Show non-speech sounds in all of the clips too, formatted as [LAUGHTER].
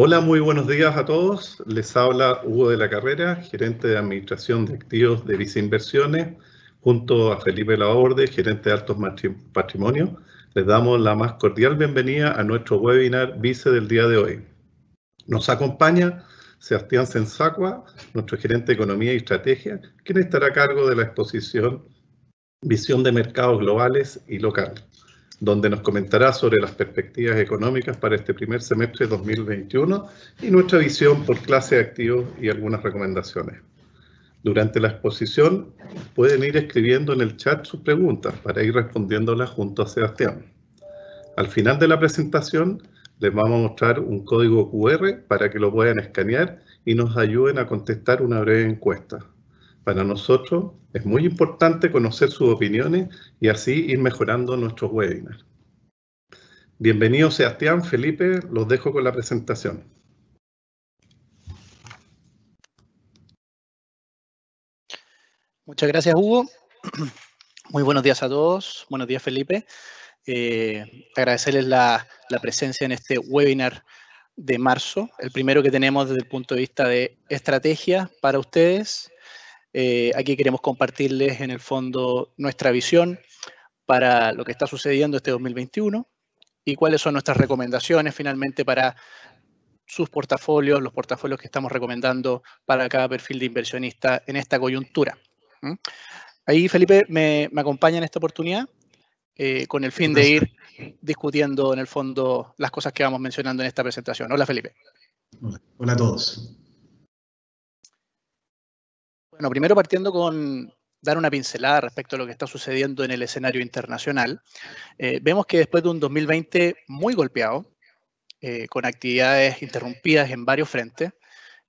Hola, muy buenos días a todos. Les habla Hugo de la Carrera, gerente de Administración de Activos de Viceinversiones, Inversiones, junto a Felipe Laborde, gerente de Altos Patrimonios. Les damos la más cordial bienvenida a nuestro webinar Vice del día de hoy. Nos acompaña Sebastián Sensacua, nuestro gerente de Economía y Estrategia, quien estará a cargo de la exposición Visión de Mercados Globales y Locales donde nos comentará sobre las perspectivas económicas para este primer semestre de 2021 y nuestra visión por clase de activos y algunas recomendaciones. Durante la exposición pueden ir escribiendo en el chat sus preguntas para ir respondiéndolas junto a Sebastián. Al final de la presentación les vamos a mostrar un código QR para que lo puedan escanear y nos ayuden a contestar una breve encuesta. Para nosotros es muy importante conocer sus opiniones y así ir mejorando nuestros webinars. Bienvenido Sebastián, Felipe, los dejo con la presentación. Muchas gracias Hugo. Muy buenos días a todos. Buenos días Felipe. Eh, agradecerles la, la presencia en este webinar de marzo, el primero que tenemos desde el punto de vista de estrategia para ustedes eh, aquí queremos compartirles en el fondo nuestra visión para lo que está sucediendo este 2021 y cuáles son nuestras recomendaciones finalmente para sus portafolios, los portafolios que estamos recomendando para cada perfil de inversionista en esta coyuntura. ¿Mm? Ahí, Felipe, me, acompaña en esta oportunidad eh, con el fin de ir discutiendo en el fondo las cosas que vamos mencionando en esta presentación. Hola, Felipe. Hola, Hola a todos. Bueno, primero partiendo con dar una pincelada respecto a lo que está sucediendo en el escenario internacional, eh, vemos que después de un 2020 muy golpeado, eh, con actividades interrumpidas en varios frentes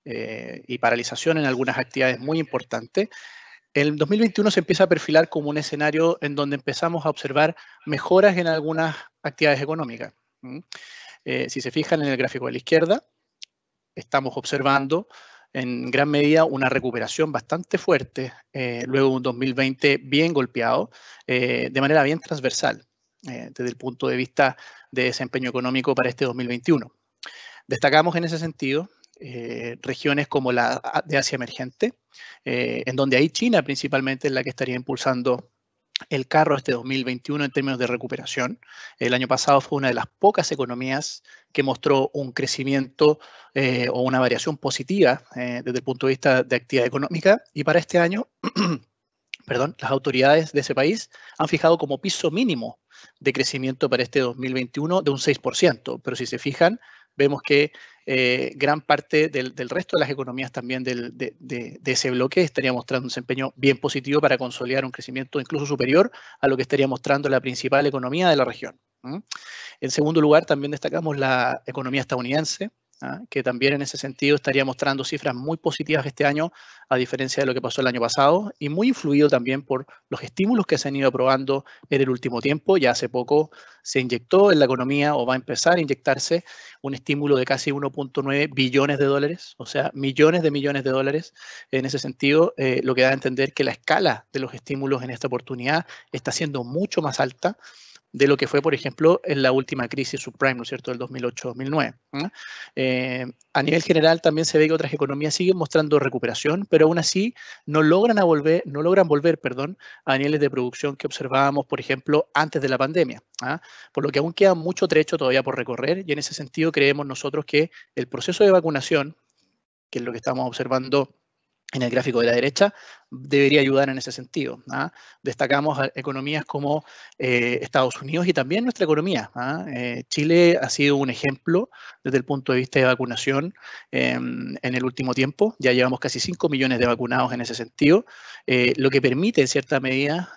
eh, y paralización en algunas actividades muy importantes, el 2021 se empieza a perfilar como un escenario en donde empezamos a observar mejoras en algunas actividades económicas. si se fijan en el gráfico de la izquierda, estamos observando en gran medida una recuperación bastante fuerte, eh, luego un 2020 bien golpeado, eh, de manera bien transversal eh, desde el punto de vista de desempeño económico para este 2021. Destacamos en ese sentido regiones como la de Asia emergente, en donde hay China principalmente es la que estaría impulsando el carro este 2021 en términos de recuperación. El año pasado fue una de las pocas economías que mostró un crecimiento eh, o una variación positiva eh, desde el punto de vista de actividad económica y para este año, [CLEARS THROAT] perdón, las autoridades de ese país han fijado como piso mínimo de crecimiento para este 2021 de un 6%, pero si se fijan, vemos que eh, gran parte del, resto de las economías también de, ese bloque estaría mostrando un desempeño bien positivo para consolidar un crecimiento incluso superior a lo que estaría mostrando la principal economía de la región. En segundo lugar, también destacamos la economía estadounidense, ¿ah? que también en ese sentido estaría mostrando cifras muy positivas este año, a diferencia de lo que pasó el año pasado, y muy influido también por los estímulos que se han ido aprobando en el último tiempo. Ya hace poco se inyectó en la economía o va a empezar a inyectarse un estímulo de casi 1.9 billones de dólares, o sea, millones de millones de dólares. En ese sentido, eh, lo que da a entender que la escala de los estímulos en esta oportunidad está siendo mucho más alta de lo que fue, por ejemplo, en la última crisis subprime, ¿no es cierto?, del 2008-2009. Eh, a nivel general también se ve que otras economías siguen mostrando recuperación, pero aún así no logran, a volver, no logran volver perdón, a niveles de producción que observábamos, por ejemplo, antes de la pandemia. ¿ah? Por lo que aún queda mucho trecho todavía por recorrer y en ese sentido creemos nosotros que el proceso de vacunación, que es lo que estamos observando en el gráfico de la derecha, debería ayudar en ese sentido. ¿ah? Destacamos economías como eh, Estados Unidos y también nuestra economía. ¿ah? Eh, Chile ha sido un ejemplo desde el punto de vista de vacunación em, en el último tiempo. Ya llevamos casi 5 millones de vacunados en ese sentido, eh, lo que permite en cierta medida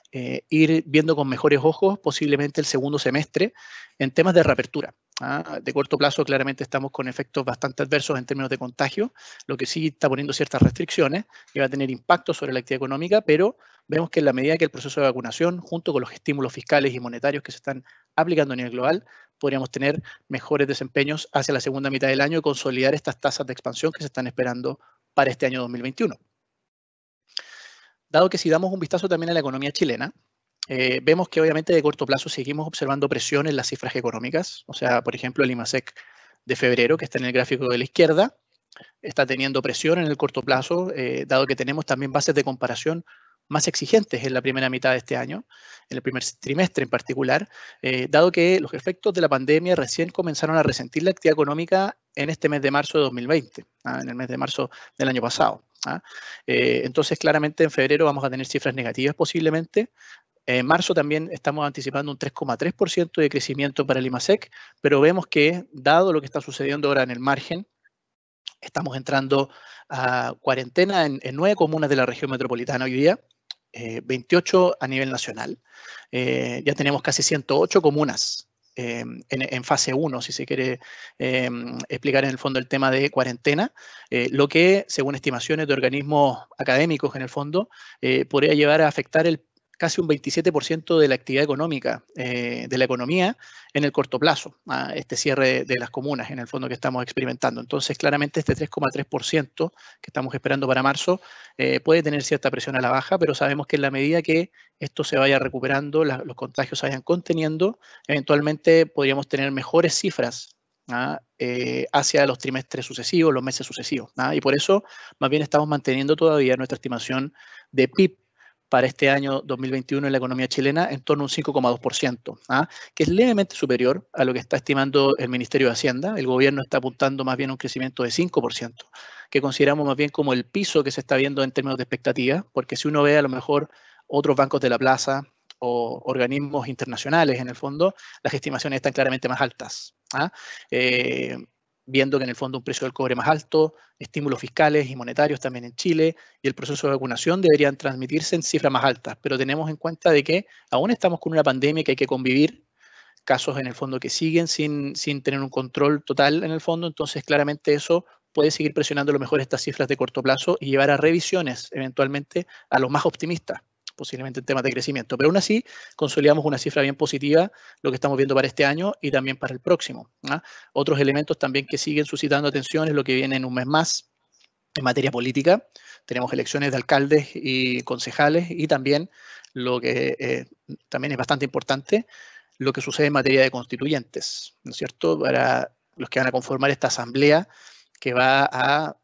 ir viendo con mejores ojos posiblemente el segundo semestre en temas de reapertura. Ah, de corto plazo, claramente estamos con efectos bastante adversos en términos de contagio, lo que sí está poniendo ciertas restricciones y va a tener impacto sobre la actividad económica, pero vemos que en la medida que el proceso de vacunación, junto con los estímulos fiscales y monetarios que se están aplicando a nivel global, podríamos tener mejores desempeños hacia la segunda mitad del año y consolidar estas tasas de expansión que se están esperando para este año 2021. Dado que si damos un vistazo también a la economía chilena, eh, vemos que obviamente de corto plazo seguimos observando presión en las cifras económicas. O sea, por ejemplo, el IMASEC de febrero, que está en el gráfico de la izquierda, está teniendo presión en el corto plazo, eh, dado que tenemos también bases de comparación más exigentes en la primera mitad de este año, en el primer trimestre en particular, eh, dado que los efectos de la pandemia recién comenzaron a resentir la actividad económica en este mes de marzo de 2020, ¿ah? en el mes de marzo del año pasado. ¿ah? entonces, claramente en febrero vamos a tener cifras negativas posiblemente, eh, en marzo también estamos anticipando un 3,3% de crecimiento para el IMASEC, pero vemos que, dado lo que está sucediendo ahora en el margen, estamos entrando a cuarentena en, nueve comunas de la región metropolitana hoy día, 28 eh, a nivel nacional. Eh, ya tenemos casi 108 comunas en, fase 1, si se quiere explicar en el fondo el tema de cuarentena, lo que, según estimaciones de organismos académicos en el fondo, podría llevar a afectar el casi un 27% de la actividad económica, eh, de la economía en el corto plazo, este cierre de las comunas en el fondo que estamos experimentando. Entonces, claramente este 3,3% que estamos esperando para marzo eh, puede tener cierta presión a la baja, pero sabemos que en la medida que esto se vaya recuperando, los contagios se vayan conteniendo, eventualmente podríamos tener mejores cifras ¿ah? eh, hacia los trimestres sucesivos, los meses sucesivos. ¿ah? Y por eso, más bien, estamos manteniendo todavía nuestra estimación de PIB para este año 2021 en la economía chilena en torno a un 5,2%, ¿ah? que es levemente superior a lo que está estimando el Ministerio de Hacienda. El gobierno está apuntando más bien a un crecimiento de 5%, que consideramos más bien como el piso que se está viendo en términos de expectativas, porque si uno ve a lo mejor otros bancos de la plaza, o organismos internacionales en el fondo, las estimaciones están claramente más altas. ¿ah? Eh, viendo que en el fondo un precio del cobre más alto, estímulos fiscales y monetarios también en Chile y el proceso de vacunación deberían transmitirse en cifras más altas, pero tenemos en cuenta de que aún estamos con una pandemia que hay que convivir, casos en el fondo que siguen sin, sin tener un control total en el fondo, entonces claramente eso puede seguir presionando a lo mejor estas cifras de corto plazo y llevar a revisiones eventualmente a los más optimistas posiblemente en temas de crecimiento. Pero aún así, consolidamos una cifra bien positiva, lo que estamos viendo para este año y también para el próximo. ¿ah? Otros elementos también que siguen suscitando atención es lo que viene en un mes más en materia política. Tenemos elecciones de alcaldes y concejales y también lo que eh, también es bastante importante, lo que sucede en materia de constituyentes, ¿no es cierto? Para los que van a conformar esta asamblea que va a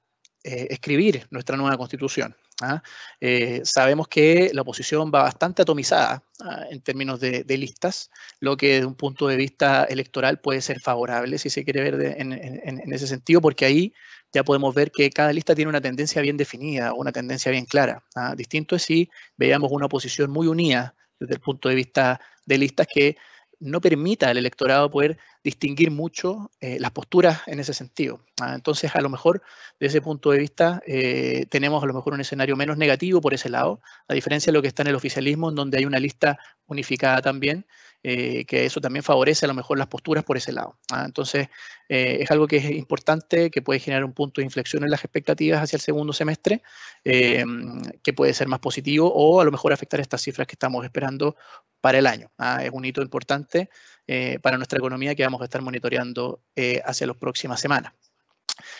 eh, escribir nuestra nueva constitución. ¿ah? Eh, sabemos que la oposición va bastante atomizada ¿ah? en términos de, listas, lo que desde un punto de vista electoral puede ser favorable, si se quiere ver en, ese sentido, porque ahí ya podemos ver que cada lista tiene una tendencia bien definida, una tendencia bien clara. ¿ah? Distinto es si veíamos una oposición muy unida desde el punto de vista de listas que no permita al electorado poder distinguir mucho eh, las posturas en ese sentido. ¿ah? entonces, a lo mejor, desde ese punto de vista, eh, tenemos a lo mejor un escenario menos negativo por ese lado, a diferencia de lo que está en el oficialismo, en donde hay una lista unificada también, eh, que eso también favorece a lo mejor las posturas por ese lado. ¿ah? entonces, es algo que es importante, que puede generar un punto de inflexión en las expectativas hacia el segundo semestre, que puede ser más positivo o a lo mejor afectar estas cifras que estamos esperando para el año. ¿ah? es un hito importante eh, para nuestra economía que vamos a estar monitoreando eh, hacia las próximas semanas.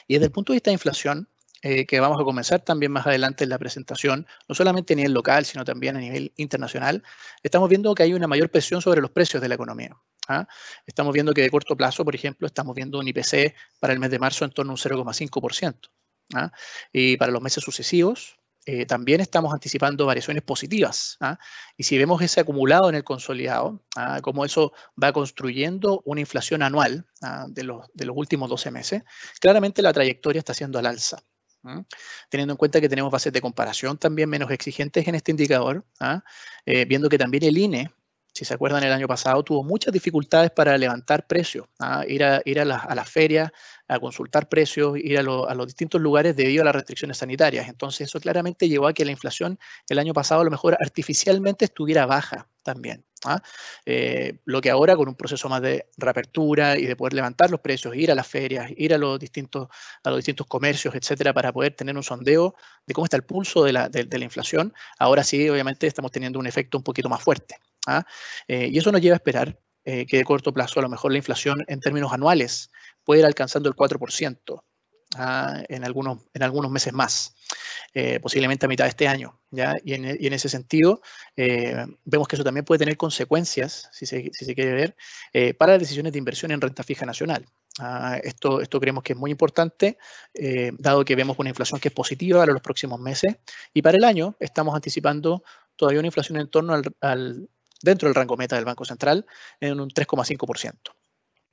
Y desde el punto de vista de inflación, eh, que vamos a comenzar también más adelante en la presentación, no solamente a nivel local, sino también a nivel internacional, estamos viendo que hay una mayor presión sobre los precios de la economía. ¿ah? Estamos viendo que de corto plazo, por ejemplo, estamos viendo un IPC para el mes de marzo en torno a un 0,5%. ¿ah? Y para los meses sucesivos, eh, también estamos anticipando variaciones positivas. ¿ah? Y si vemos ese acumulado en el consolidado, ¿ah? cómo eso va construyendo una inflación anual ¿ah? de, los, últimos 12 meses, claramente la trayectoria está siendo al alza. ¿ah? Teniendo en cuenta que tenemos bases de comparación también menos exigentes en este indicador, eh, viendo que también el INE si se acuerdan, el año pasado tuvo muchas dificultades para levantar precios, ¿ah? ir, a, ir a, las, ferias, a consultar precios, ir a, los distintos lugares debido a las restricciones sanitarias. Entonces, eso claramente llevó a que la inflación el año pasado a lo mejor artificialmente estuviera baja también. ¿ah? Eh, lo que ahora con un proceso más de reapertura y de poder levantar los precios, ir a las ferias, ir a los distintos, a los distintos comercios, etcétera, para poder tener un sondeo de cómo está el pulso de la inflación, ahora sí, obviamente, estamos teniendo un efecto un poquito más fuerte. ¿ah? Eh, y eso nos lleva a esperar eh, que de corto plazo a lo mejor la inflación en términos anuales puede ir alcanzando el 4%. ¿ah? En, algunos, en algunos meses más, eh, posiblemente a mitad de este año. ¿ya? Y, en, ese sentido, vemos que eso también puede tener consecuencias, si se, quiere ver, para las decisiones de inversión en renta fija nacional. ¿ah? esto, esto creemos que es muy importante, dado que vemos una inflación que es positiva para los próximos meses y para el año estamos anticipando todavía una inflación en torno al dentro del rango meta del Banco Central en un 3,5%.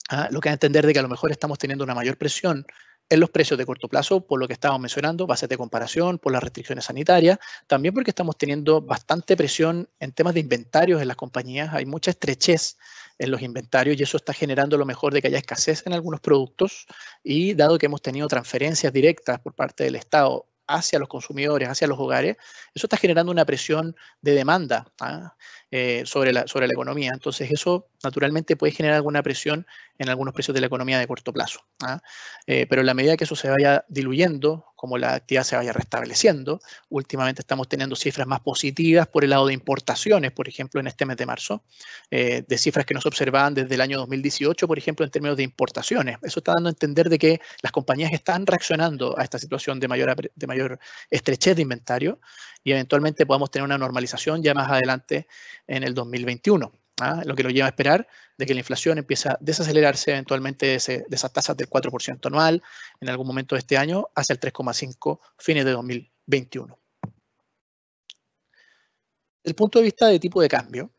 Ah, lo que hay a entender de que a lo mejor estamos teniendo una mayor presión en los precios de corto plazo, por lo que estábamos mencionando, bases de comparación, por las restricciones sanitarias, también porque estamos teniendo bastante presión en temas de inventarios en las compañías, hay mucha estrechez en los inventarios y eso está generando lo mejor de que haya escasez en algunos productos y dado que hemos tenido transferencias directas por parte del Estado hacia los consumidores, hacia los hogares, eso está generando una presión de demanda. ¿ah? Eh, sobre, la, sobre la economía. Entonces eso naturalmente puede generar alguna presión en algunos precios de la economía de corto plazo. ¿ah? Eh, pero en la medida que eso se vaya diluyendo, como la actividad se vaya restableciendo, últimamente estamos teniendo cifras más positivas por el lado de importaciones, por ejemplo, en este mes de marzo, eh, de cifras que nos se observaban desde el año 2018, por ejemplo, en términos de importaciones. Eso está dando a entender de que las compañías están reaccionando a esta situación de mayor, de mayor estrechez de inventario y eventualmente podamos tener una normalización ya más adelante en el 2021. ¿ah? Lo que lo lleva a esperar de que la inflación empiece a desacelerarse eventualmente de, esas tasas del 4% anual en algún momento de este año hacia el 3,5 fines de 2021. El punto de vista de tipo de cambio,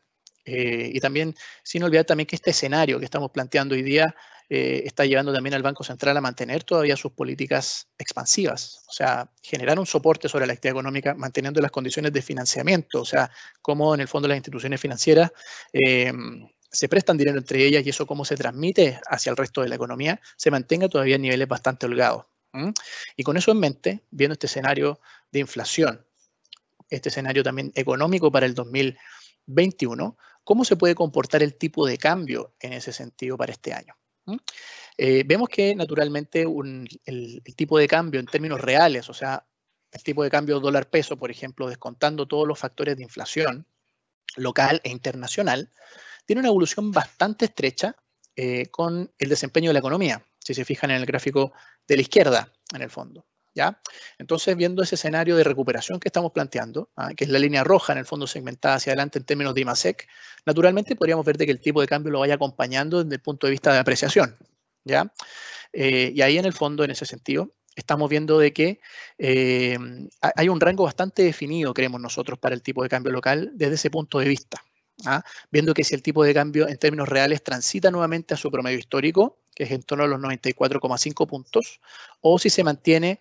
eh, y también sin olvidar también que este escenario que estamos planteando hoy día eh, está llevando también al Banco Central a mantener todavía sus políticas expansivas, o sea, generar un soporte sobre la actividad económica manteniendo las condiciones de financiamiento, o sea, cómo en el fondo las instituciones financieras... Eh, se prestan dinero entre ellas y eso cómo se transmite hacia el resto de la economía, se mantenga todavía en niveles bastante holgados. Y con eso en mente, viendo este escenario de inflación, este escenario también económico para el 2021, ¿cómo se puede comportar el tipo de cambio en ese sentido para este año? Eh, vemos que naturalmente el, tipo de cambio en términos reales, o sea, el tipo de cambio dólar-peso, por ejemplo, descontando todos los factores de inflación local e internacional, tiene una evolución bastante estrecha eh, con el desempeño de la economía, si se fijan en el gráfico de la izquierda, en el fondo. Entonces, viendo ese escenario de recuperación que estamos planteando, ¿ah? que es la línea roja en el fondo segmentada hacia adelante en términos de IMASEC, naturalmente podríamos ver de que el tipo de cambio lo vaya acompañando desde el punto de vista de apreciación, ¿ya? Eh, y ahí en el fondo, en ese sentido, estamos viendo de que eh, hay un rango bastante definido, creemos nosotros, para el tipo de cambio local desde ese punto de vista. ¿ah? Viendo que si el tipo de cambio en términos reales transita nuevamente a su promedio histórico, que es en torno a los 94,5 puntos, o si se mantiene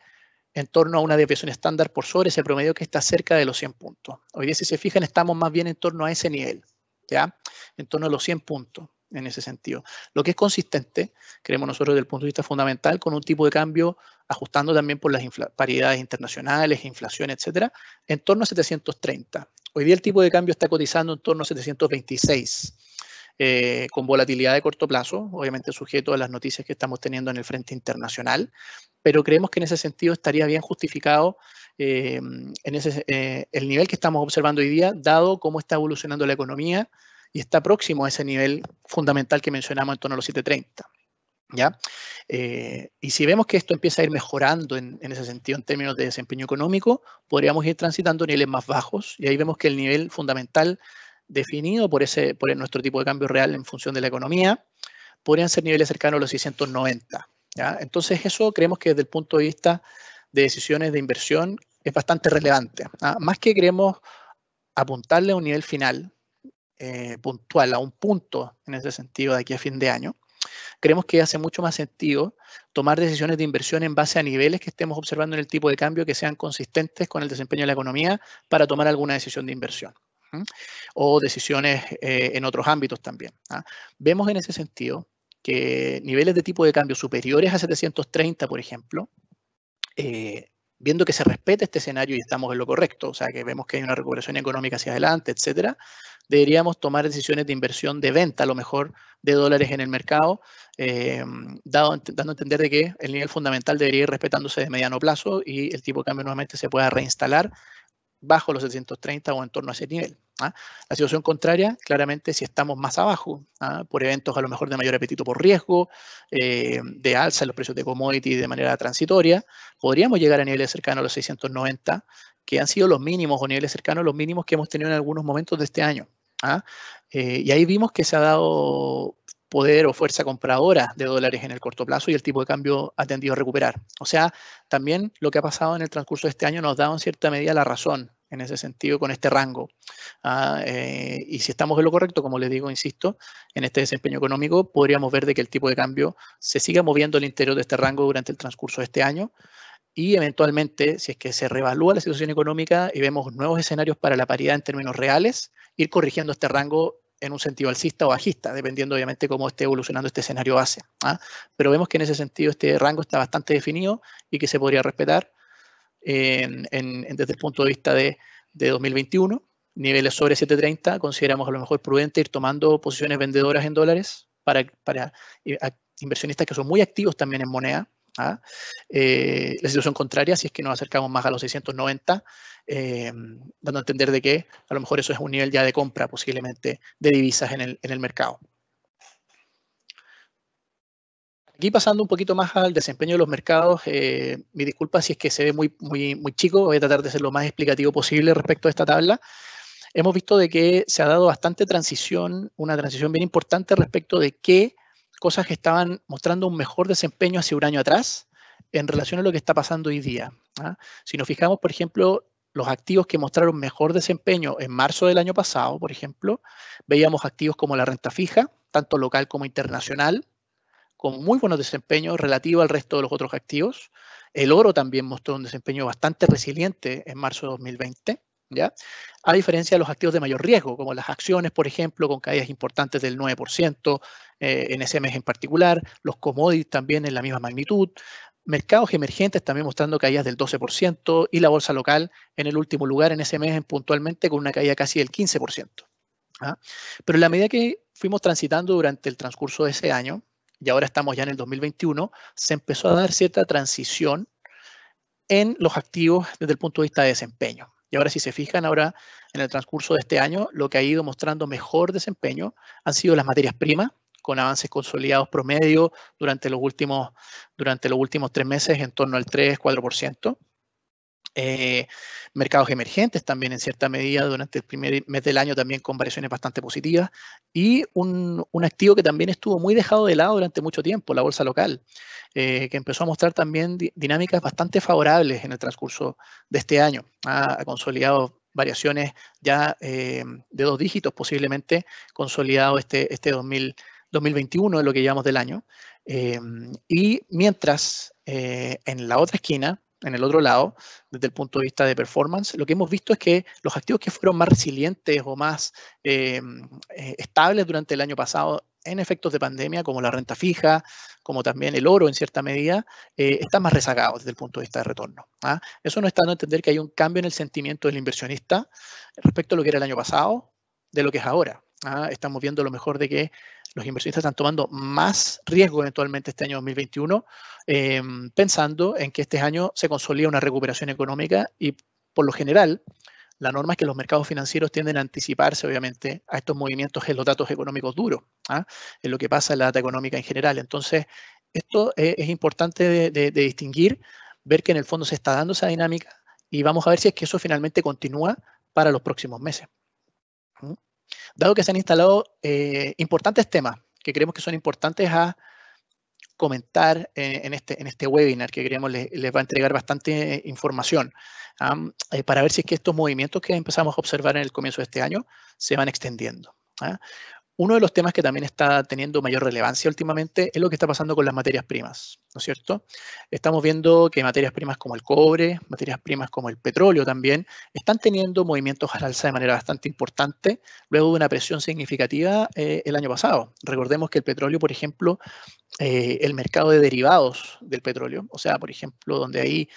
en torno a una desviación estándar por sobre ese promedio que está cerca de los 100 puntos. Hoy día, si se fijan, estamos más bien en torno a ese nivel, ¿ya? En torno a los 100 puntos, en ese sentido. Lo que es consistente, creemos nosotros desde el punto de vista fundamental, con un tipo de cambio ajustando también por las paridades internacionales, inflación, etcétera, en torno a 730. Hoy día el tipo de cambio está cotizando en torno a 726. Eh, con volatilidad de corto plazo, obviamente sujeto a las noticias que estamos teniendo en el frente internacional, pero creemos que en ese sentido estaría bien justificado eh, en eh, el nivel que estamos observando hoy día, dado cómo está evolucionando la economía y está próximo a ese nivel fundamental que mencionamos en torno a los 730. ¿Ya? Eh, y si vemos que esto empieza a ir mejorando en, ese sentido en términos de desempeño económico, podríamos ir transitando niveles más bajos y ahí vemos que el nivel fundamental definido por, ese, por nuestro tipo de cambio real en función de la economía podrían ser niveles cercanos a los 690. Entonces eso creemos que desde el punto de vista de decisiones de inversión es bastante relevante. ¿ah? Más que queremos apuntarle a un nivel final eh, puntual, a un punto en ese sentido de aquí a fin de año, creemos que hace mucho más sentido tomar decisiones de inversión en base a niveles que estemos observando en el tipo de cambio que sean consistentes con el desempeño de la economía para tomar alguna decisión de inversión o decisiones eh, en otros ámbitos también. ¿ah? Vemos en ese sentido que niveles de tipo de cambio superiores a 730, por ejemplo, eh, viendo que se respete este escenario y estamos en lo correcto, o sea, que vemos que hay una recuperación económica hacia adelante, etcétera, deberíamos tomar decisiones de inversión de venta, a lo mejor, de dólares en el mercado, eh, dando a entender de que el nivel fundamental debería ir respetándose de mediano plazo y el tipo de cambio nuevamente se pueda reinstalar bajo los 730 o en torno a ese nivel. ¿ah? La situación contraria, claramente, si estamos más abajo, ¿ah? por eventos a lo mejor de mayor apetito por riesgo, eh, de alza en los precios de commodity de manera transitoria, podríamos llegar a niveles cercanos a los 690, que han sido los mínimos o niveles cercanos a los mínimos que hemos tenido en algunos momentos de este año. ¿ah? Eh, y ahí vimos que se ha dado poder o fuerza compradora de dólares en el corto plazo y el tipo de cambio ha tendido a recuperar. O sea, también lo que ha pasado en el transcurso de este año nos da en cierta medida la razón en ese sentido con este rango. Ah, eh, y si estamos en lo correcto, como les digo, insisto, en este desempeño económico, podríamos ver de que el tipo de cambio se siga moviendo el interior de este rango durante el transcurso de este año y eventualmente, si es que se revalúa la situación económica y vemos nuevos escenarios para la paridad en términos reales, ir corrigiendo este rango en un sentido alcista o bajista, dependiendo obviamente cómo esté evolucionando este escenario base. ¿ah? Pero vemos que en ese sentido este rango está bastante definido y que se podría respetar desde el punto de vista de, 2021. Niveles sobre 7.30 consideramos a lo mejor prudente ir tomando posiciones vendedoras en dólares para, para eh, inversionistas que son muy activos también en moneda. ¿ah? Eh, la situación contraria, si es que nos acercamos más a los 690, eh, dando a entender de que a lo mejor eso es un nivel ya de compra posiblemente de divisas en el mercado. Aquí pasando un poquito más al desempeño de los mercados, eh, mi disculpa si es que se ve muy, muy, muy chico, voy a tratar de ser lo más explicativo posible respecto a esta tabla. Hemos visto de que se ha dado bastante transición, una transición bien importante respecto de qué cosas que estaban mostrando un mejor desempeño hace un año atrás en relación a lo que está pasando hoy día. ¿ah? Si nos fijamos, por ejemplo, los activos que mostraron mejor desempeño en marzo del año pasado, por ejemplo, veíamos activos como la renta fija, tanto local como internacional, con muy buenos desempeños relativo al resto de los otros activos. El oro también mostró un desempeño bastante resiliente en marzo de 2020. ¿Ya? A diferencia de los activos de mayor riesgo, como las acciones, por ejemplo, con caídas importantes del 9% eh, en ese mes en particular, los commodities también en la misma magnitud, mercados emergentes también mostrando caídas del 12% y la bolsa local en el último lugar en ese mes puntualmente con una caída casi del 15%. ¿ah? Pero en la medida que fuimos transitando durante el transcurso de ese año, y ahora estamos ya en el 2021, se empezó a dar cierta transición en los activos desde el punto de vista de desempeño. Y ahora si se fijan, ahora en el transcurso de este año, lo que ha ido mostrando mejor desempeño han sido las materias primas, con avances consolidados promedio durante los últimos, durante los últimos tres meses en torno al 3-4%. Eh, mercados emergentes también en cierta medida durante el primer mes del año también con variaciones bastante positivas y un, activo que también estuvo muy dejado de lado durante mucho tiempo, la bolsa local, eh, que empezó a mostrar también dinámicas bastante favorables en el transcurso de este año. Ha, consolidado variaciones ya eh, de dos dígitos posiblemente, consolidado este, este 2021, en lo que llevamos del año. y mientras en la otra esquina, en el otro lado, desde el punto de vista de performance, lo que hemos visto es que los activos que fueron más resilientes o más eh, eh, estables durante el año pasado en efectos de pandemia, como la renta fija, como también el oro en cierta medida, eh, están más rezagados desde el punto de vista de retorno. ¿ah? Eso no está dando a entender que hay un cambio en el sentimiento del inversionista respecto a lo que era el año pasado, de lo que es ahora. ¿ah? Estamos viendo lo mejor de que los inversionistas están tomando más riesgo eventualmente este año 2021, em, pensando en que este año se consolida una recuperación económica y por lo general la norma es que los mercados financieros tienden a anticiparse, obviamente, a estos movimientos en los datos económicos duros, ¿ah? en lo que pasa en la data económica en general. Entonces, esto es, importante de, distinguir, ver que en el fondo se está dando esa dinámica y vamos a ver si es que eso finalmente continúa para los próximos meses. ¿Mm? dado que se han instalado eh, importantes temas que creemos que son importantes a comentar eh, este, en, este, webinar que creemos les, va a entregar bastante eh, información para ver si es que estos movimientos que empezamos a observar en el comienzo de este año se van extendiendo. ¿ah? Uno de los temas que también está teniendo mayor relevancia últimamente es lo que está pasando con las materias primas, ¿no es cierto? Estamos viendo que materias primas como el cobre, materias primas como el petróleo también, están teniendo movimientos al alza de manera bastante importante luego de una presión significativa eh, el año pasado. Recordemos que el petróleo, por ejemplo, eh, el mercado de derivados del petróleo, o sea, por ejemplo, donde hay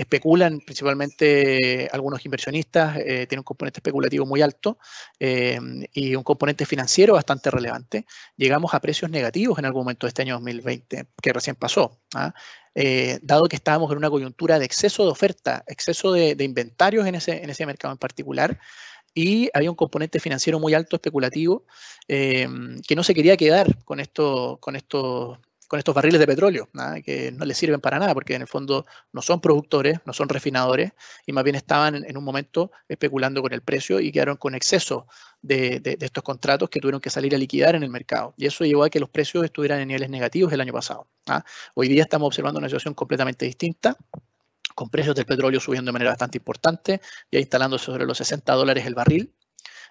especulan principalmente eh, algunos inversionistas, eh, tiene un componente especulativo muy alto eh, y un componente financiero bastante relevante. Llegamos a precios negativos en algún momento de este año 2020, que recién pasó. ¿ah? dado que estábamos en una coyuntura de exceso de oferta, exceso de, inventarios en ese, mercado en particular, y había un componente financiero muy alto especulativo que no se quería quedar con, esto, con estos con estos barriles de petróleo, ¿ah? que no les sirven para nada, porque en el fondo no son productores, no son refinadores, y más bien estaban en, un momento especulando con el precio y quedaron con exceso de, estos contratos que tuvieron que salir a liquidar en el mercado. Y eso llevó a que los precios estuvieran en niveles negativos el año pasado. ¿ah? Hoy día estamos observando una situación completamente distinta con precios del petróleo subiendo de manera bastante importante, ya instalándose sobre los 60 dólares el barril,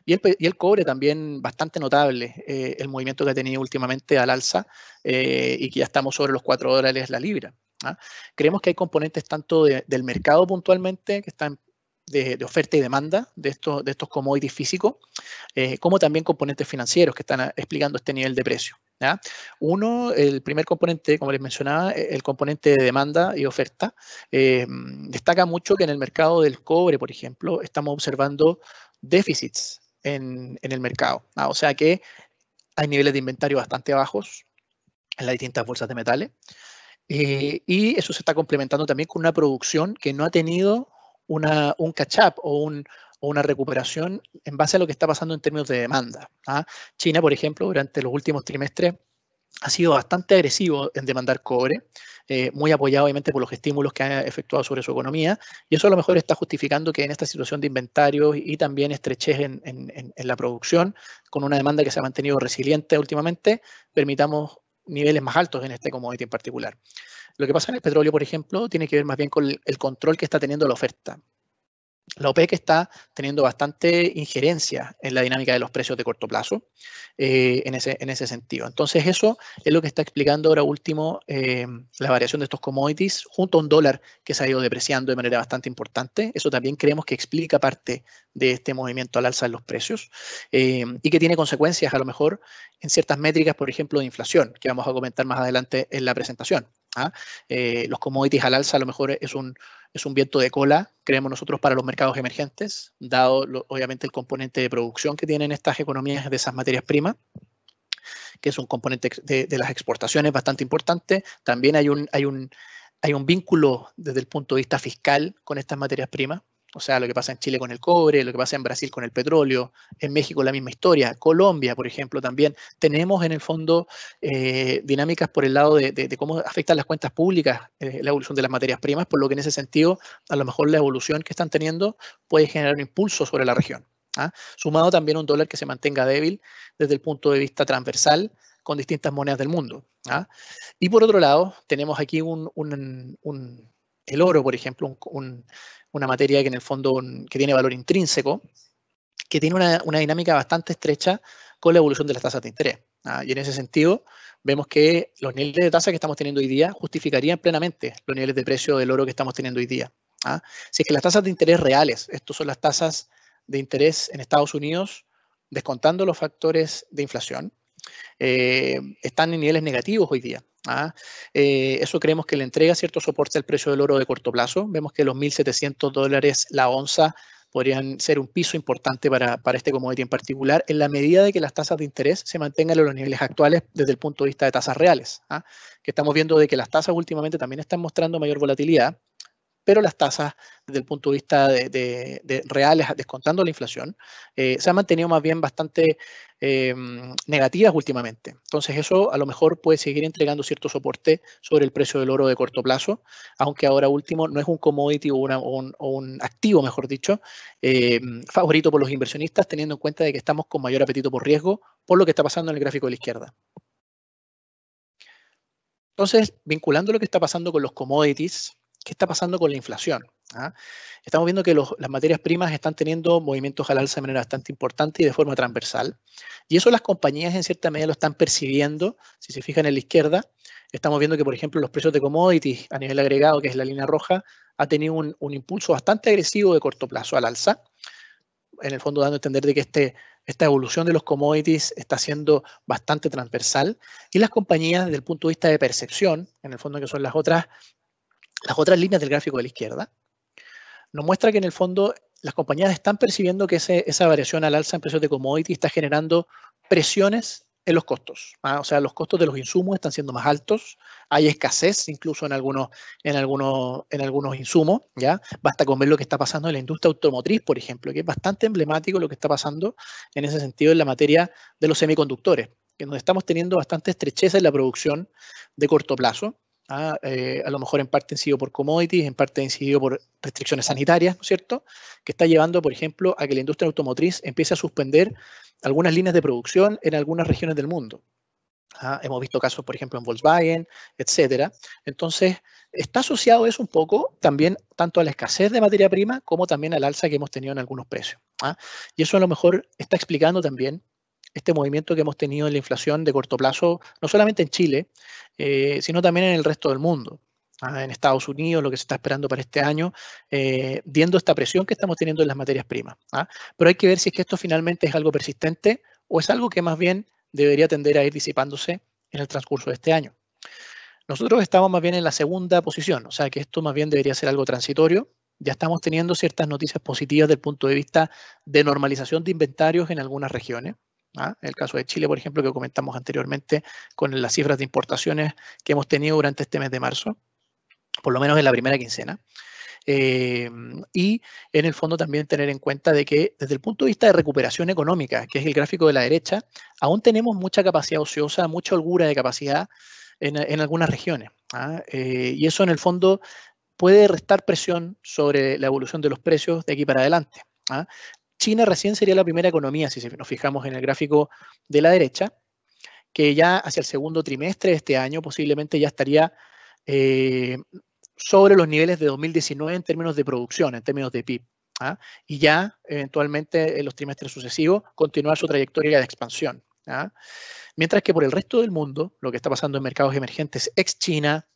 y el, cobre también bastante notable, eh, el movimiento que ha tenido últimamente al alza eh, y que ya estamos sobre los 4 dólares la libra. ¿ah? Creemos que hay componentes tanto del mercado puntualmente, que están de, oferta y demanda de estos, de estos commodities físicos, eh, como también componentes financieros que están ah, explicando este nivel de precio. Uno, el primer componente, como les mencionaba, el componente de demanda y oferta, destaca mucho que en el mercado del cobre, por ejemplo, estamos observando déficits en, el mercado. Ah, o sea que hay niveles de inventario bastante bajos en las distintas bolsas de metales. Eh, y eso se está complementando también con una producción que no ha tenido una, un catch-up o, una recuperación en base a lo que está pasando en términos de demanda. ¿ah? China, por ejemplo, durante los últimos trimestres ha sido bastante agresivo en demandar cobre, eh, muy apoyado obviamente por los estímulos que ha efectuado sobre su economía, y eso a lo mejor está justificando que en esta situación de inventarios y también estrechez en, en la producción, con una demanda que se ha mantenido resiliente últimamente, permitamos niveles más altos en este commodity en particular. Lo que pasa en el petróleo, por ejemplo, tiene que ver más bien con el control que está teniendo la oferta la OPEC está teniendo bastante injerencia en la dinámica de los precios de corto plazo eh, en, ese, sentido. Entonces eso es lo que está explicando ahora último eh, la variación de estos commodities junto a un dólar que se ha ido depreciando de manera bastante importante. Eso también creemos que explica parte de este movimiento al alza en los precios eh, y que tiene consecuencias a lo mejor en ciertas métricas, por ejemplo, de inflación, que vamos a comentar más adelante en la presentación. ¿ah? los commodities al alza a lo mejor es un es un viento de cola, creemos nosotros, para los mercados emergentes, dado obviamente el componente de producción que tienen estas economías de esas materias primas que es un componente de, las exportaciones bastante importante. También hay un, hay, un, hay un vínculo desde el punto de vista fiscal con estas materias primas. O sea, lo que pasa en Chile con el cobre, lo que pasa en Brasil con el petróleo, en México la misma historia, Colombia, por ejemplo, también. Tenemos en el fondo eh, dinámicas por el lado de, cómo afectan las cuentas públicas eh, la evolución de las materias primas, por lo que en ese sentido, a lo mejor la evolución que están teniendo puede generar un impulso sobre la región. ¿ah? Sumado también a un dólar que se mantenga débil desde el punto de vista transversal con distintas monedas del mundo. ¿ah? Y por otro lado, tenemos aquí un, el oro, por ejemplo, un, una materia que en el fondo que tiene valor intrínseco, que tiene una, dinámica bastante estrecha con la evolución de las tasas de interés. ¿ah? y en ese sentido, vemos que los niveles de tasa que estamos teniendo hoy día justificarían plenamente los niveles de precio del oro que estamos teniendo hoy día. ¿Ah? Si es que las tasas de interés reales, estas son las tasas de interés en Estados Unidos, descontando los factores de inflación, eh, están en niveles negativos hoy día. ¿ah? Eh, eso creemos que le entrega cierto soporte al precio del oro de corto plazo. Vemos que los 1.700 dólares la onza podrían ser un piso importante para, para, este commodity en particular, en la medida de que las tasas de interés se mantengan a los niveles actuales desde el punto de vista de tasas reales, ¿ah? que estamos viendo de que las tasas últimamente también están mostrando mayor volatilidad pero las tasas desde el punto de vista de, reales, descontando la inflación, eh, se han mantenido más bien bastante eh, negativas últimamente. Entonces eso a lo mejor puede seguir entregando cierto soporte sobre el precio del oro de corto plazo, aunque ahora último no es un commodity o, un, activo, mejor dicho, eh, favorito por los inversionistas, teniendo en cuenta de que estamos con mayor apetito por riesgo por lo que está pasando en el gráfico de la izquierda. Entonces, vinculando lo que está pasando con los commodities, qué está pasando con la inflación. ¿Ah? Estamos viendo que las materias primas están teniendo movimientos al alza de manera bastante importante y de forma transversal. Y eso las compañías en cierta medida lo están percibiendo. Si se fijan en la izquierda, estamos viendo que, por ejemplo, los precios de commodities a nivel agregado, que es la línea roja, ha tenido un, impulso bastante agresivo de corto plazo al alza. En el fondo dando a entender de que este, esta evolución de los commodities está siendo bastante transversal. Y las compañías, desde el punto de vista de percepción, en el fondo que son las otras las otras líneas del gráfico de la izquierda, nos muestra que en el fondo las compañías están percibiendo que esa variación al alza en precios de commodity está generando presiones en los costos. ¿ah? O sea, los costos de los insumos están siendo más altos, hay escasez incluso en algunos, en algunos, en algunos insumos. ¿ya? Basta con ver lo que está pasando en la industria automotriz, por ejemplo, que es bastante emblemático lo que está pasando en ese sentido en la materia de los semiconductores, que nos estamos teniendo bastante estrecheza en la producción de corto plazo eh, a lo mejor en parte incidido por commodities, en parte incidido por restricciones sanitarias, ¿no es cierto? Que está llevando, por ejemplo, a que la industria automotriz empiece a suspender algunas líneas de producción en algunas regiones del mundo. Ah, hemos visto casos, por ejemplo, en Volkswagen, etcétera. Entonces, está asociado eso un poco también tanto a la escasez de materia prima como también al alza que hemos tenido en algunos precios. ¿ah? y eso a lo mejor está explicando también este movimiento que hemos tenido en la inflación de corto plazo, no solamente en Chile, eh, sino también en el resto del mundo. Ah, en Estados Unidos, lo que se está esperando para este año, eh, viendo esta presión que estamos teniendo en las materias primas. ¿ah? Pero hay que ver si es que esto finalmente es algo persistente o es algo que más bien debería tender a ir disipándose en el transcurso de este año. Nosotros estamos más bien en la segunda posición, o sea que esto más bien debería ser algo transitorio. Ya estamos teniendo ciertas noticias positivas del punto de vista de normalización de inventarios en algunas regiones. ¿ah? el caso de Chile, por ejemplo, que comentamos anteriormente con las cifras de importaciones que hemos tenido durante este mes de marzo, por lo menos en la primera quincena. Eh, y en el fondo también tener en cuenta de que desde el punto de vista de recuperación económica, que es el gráfico de la derecha, aún tenemos mucha capacidad ociosa, mucha holgura de capacidad en, algunas regiones. ¿ah? Eh, y eso en el fondo puede restar presión sobre la evolución de los precios de aquí para adelante. ¿ah? China recién sería la primera economía, si nos fijamos en el gráfico de la derecha, que ya hacia el segundo trimestre de este año posiblemente ya estaría eh, sobre los niveles de 2019 en términos de producción, en términos de PIB. ¿ah? Y ya eventualmente en los trimestres sucesivos continuar su trayectoria de expansión. ¿ah? Mientras que por el resto del mundo, lo que está pasando en mercados emergentes ex China,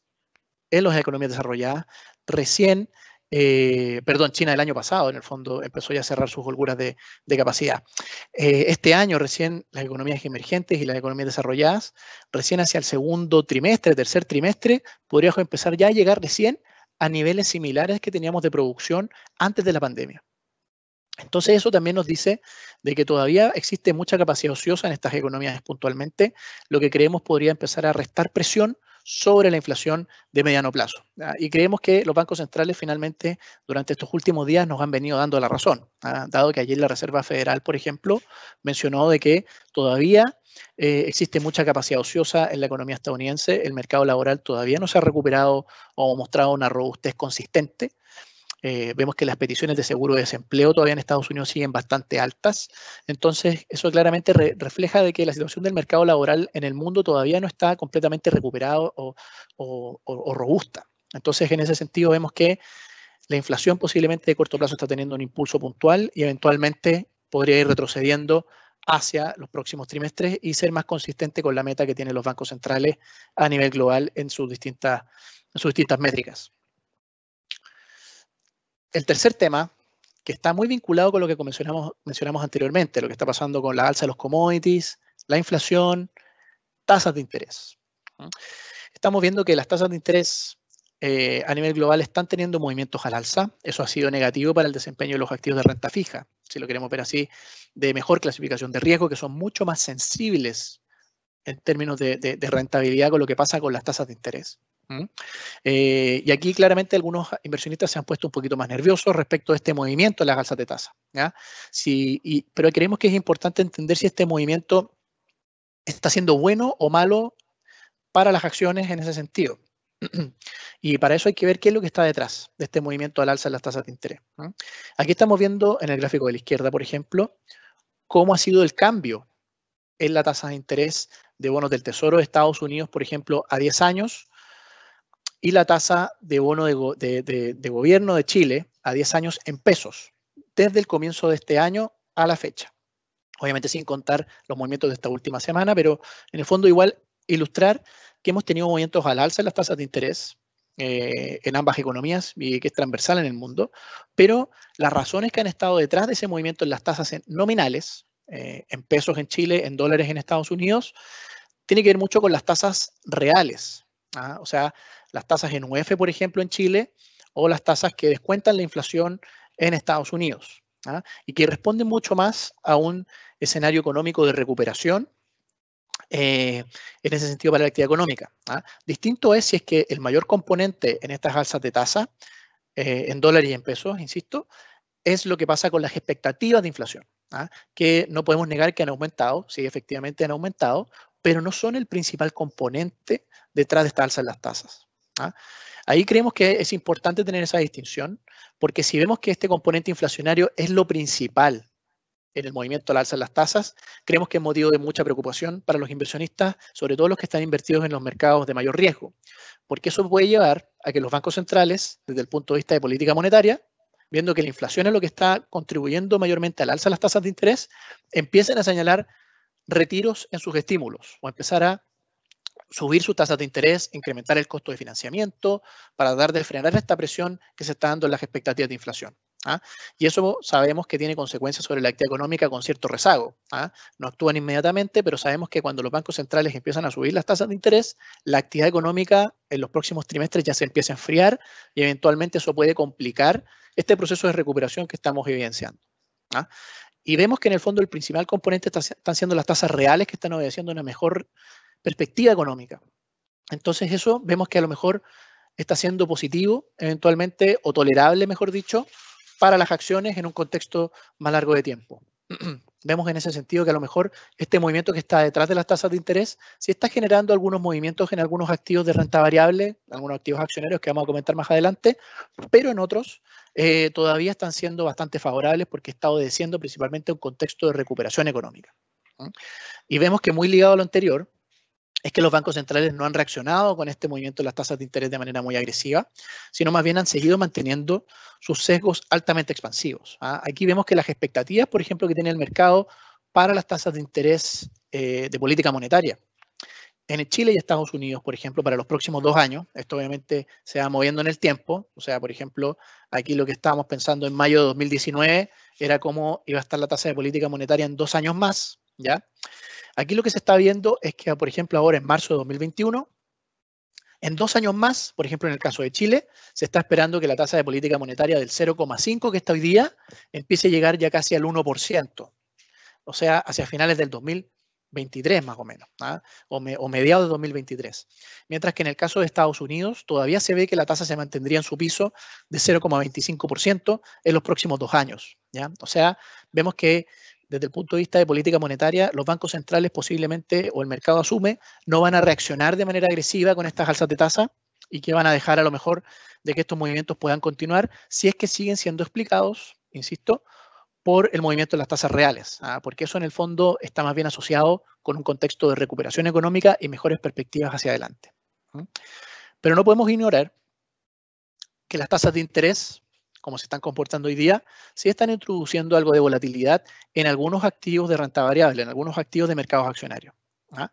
en las economías desarrolladas, recién eh, perdón, China el año pasado, en el fondo, empezó ya a cerrar sus holguras de, capacidad. Eh, este año recién las economías emergentes y las economías desarrolladas, recién hacia el segundo trimestre, tercer trimestre, podríamos empezar ya a llegar recién a niveles similares que teníamos de producción antes de la pandemia. Entonces eso también nos dice de que todavía existe mucha capacidad ociosa en estas economías puntualmente, lo que creemos podría empezar a restar presión sobre la inflación de mediano plazo. Y creemos que los bancos centrales finalmente durante estos últimos días nos han venido dando la razón, dado que ayer la Reserva Federal, por ejemplo, mencionó de que todavía eh, existe mucha capacidad ociosa en la economía estadounidense, el mercado laboral todavía no se ha recuperado o mostrado una robustez consistente eh, vemos que las peticiones de seguro de desempleo todavía en Estados Unidos siguen bastante altas. Entonces, eso claramente refleja de que la situación del mercado laboral en el mundo todavía no está completamente recuperado o, robusta. Entonces, en ese sentido, vemos que la inflación posiblemente de corto plazo está teniendo un impulso puntual y eventualmente podría ir retrocediendo hacia los próximos trimestres y ser más consistente con la meta que tienen los bancos centrales a nivel global en sus en sus distintas métricas. El tercer tema, que está muy vinculado con lo que mencionamos, anteriormente, lo que está pasando con la alza de los commodities, la inflación, tasas de interés. ¿Mm? Estamos viendo que las tasas de interés eh, a nivel global están teniendo movimientos al alza. Eso ha sido negativo para el desempeño de los activos de renta fija, si lo queremos ver así, de mejor clasificación de riesgo, que son mucho más sensibles en términos de, rentabilidad con lo que pasa con las tasas de interés. ¿Mm? Eh, y aquí claramente algunos inversionistas se han puesto un poquito más nerviosos respecto a este movimiento de las alzas de tasa. pero creemos que es importante entender si este movimiento está siendo bueno o malo para las acciones en ese sentido. [CLEARS THROAT] Y para eso hay que ver qué es lo que está detrás de este movimiento al alza de las tasas de interés. Aquí estamos viendo en el gráfico de la izquierda, por ejemplo, cómo ha sido el cambio en la tasa de interés de bonos del Tesoro de Estados Unidos, por ejemplo, a 10 años, y la tasa de bono de, gobierno de Chile a 10 años en pesos, desde el comienzo de este año a la fecha. Obviamente sin contar los movimientos de esta última semana, pero en el fondo igual ilustrar que hemos tenido movimientos al alza en las tasas de interés, eh, en ambas economías y que es transversal en el mundo, pero las razones que han estado detrás de ese movimiento en las tasas nominales, eh, en pesos en Chile, en dólares en Estados Unidos, tiene que ver mucho con las tasas reales. ¿ah? O sea, las tasas en UF, por ejemplo, en Chile, o las tasas que descuentan la inflación en Estados Unidos. ¿ah? Y que responden mucho más a un escenario económico de recuperación eh, en ese sentido para la actividad económica. ¿ah? Distinto es si es que el mayor componente en estas alzas de tasa, eh, en dólares y en pesos, insisto, es lo que pasa con las expectativas de inflación. ¿ah? que no podemos negar que han aumentado, sí, efectivamente han aumentado, pero no son el principal componente detrás de esta alza en las tasas. ¿ah? Ahí creemos que es importante tener esa distinción, porque si vemos que este componente inflacionario es lo principal en el movimiento la alza en las tasas, creemos que es motivo de mucha preocupación para los inversionistas, sobre todo los que están invertidos en los mercados de mayor riesgo, porque eso puede llevar a que los bancos centrales, desde el punto de vista de política monetaria, viendo que la inflación es lo que está contribuyendo mayormente al alza de las tasas de interés, empiecen a señalar retiros en sus estímulos o empezar a subir sus tasas de interés, incrementar el costo de financiamiento para dar de frenar esta presión que se está dando en las expectativas de inflación. ¿ah? Y eso sabemos que tiene consecuencias sobre la actividad económica con cierto rezago. ¿ah? No actúan inmediatamente, pero sabemos que cuando los bancos centrales empiezan a subir las tasas de interés, la actividad económica en los próximos trimestres ya se empieza a enfriar y eventualmente eso puede complicar este proceso de recuperación que estamos evidenciando. ¿ah? Y vemos que en el fondo el principal componente están siendo las tasas reales que están obedeciendo una mejor perspectiva económica. Entonces eso vemos que a lo mejor está siendo positivo, eventualmente, o tolerable, mejor dicho, para las acciones en un contexto más largo de tiempo. [CLEARS THROAT] Vemos en ese sentido que a lo mejor este movimiento que está detrás de las tasas de interés sí está generando algunos movimientos en algunos activos de renta variable, algunos activos accionarios que vamos a comentar más adelante, pero en otros eh, todavía están siendo bastante favorables porque está obedeciendo principalmente un contexto de recuperación económica. Y vemos que muy ligado a lo anterior, es que los bancos centrales no han reaccionado con este movimiento de las tasas de interés de manera muy agresiva, sino más bien han seguido manteniendo sus sesgos altamente expansivos. ¿ah? Aquí vemos que las expectativas, por ejemplo, que tiene el mercado para las tasas de interés eh, de política monetaria en Chile y Estados Unidos, por ejemplo, para los próximos dos años. Esto obviamente se va moviendo en el tiempo. O sea, por ejemplo, aquí lo que estábamos pensando en mayo de 2019 era cómo iba a estar la tasa de política monetaria en dos años más, ¿ya? Aquí lo que se está viendo es que, por ejemplo, ahora en marzo de 2021, en dos años más, por ejemplo, en el caso de Chile, se está esperando que la tasa de política monetaria del 0,5 que está hoy día empiece a llegar ya casi al 1%, o sea, hacia finales del 2023 más o menos, ¿ah? o, mediados de 2023. Mientras que en el caso de Estados Unidos todavía se ve que la tasa se mantendría en su piso de 0,25% en los próximos dos años. O sea, vemos que desde el punto de vista de política monetaria, los bancos centrales posiblemente, o el mercado asume, no van a reaccionar de manera agresiva con estas alzas de tasa y que van a dejar a lo mejor de que estos movimientos puedan continuar si es que siguen siendo explicados, insisto, por el movimiento de las tasas reales, ¿ah? porque eso en el fondo está más bien asociado con un contexto de recuperación económica y mejores perspectivas hacia adelante. Pero no podemos ignorar que las tasas de interés como se están comportando hoy día, si están introduciendo algo de volatilidad en algunos activos de renta variable, en algunos activos de mercados accionarios. ¿ah?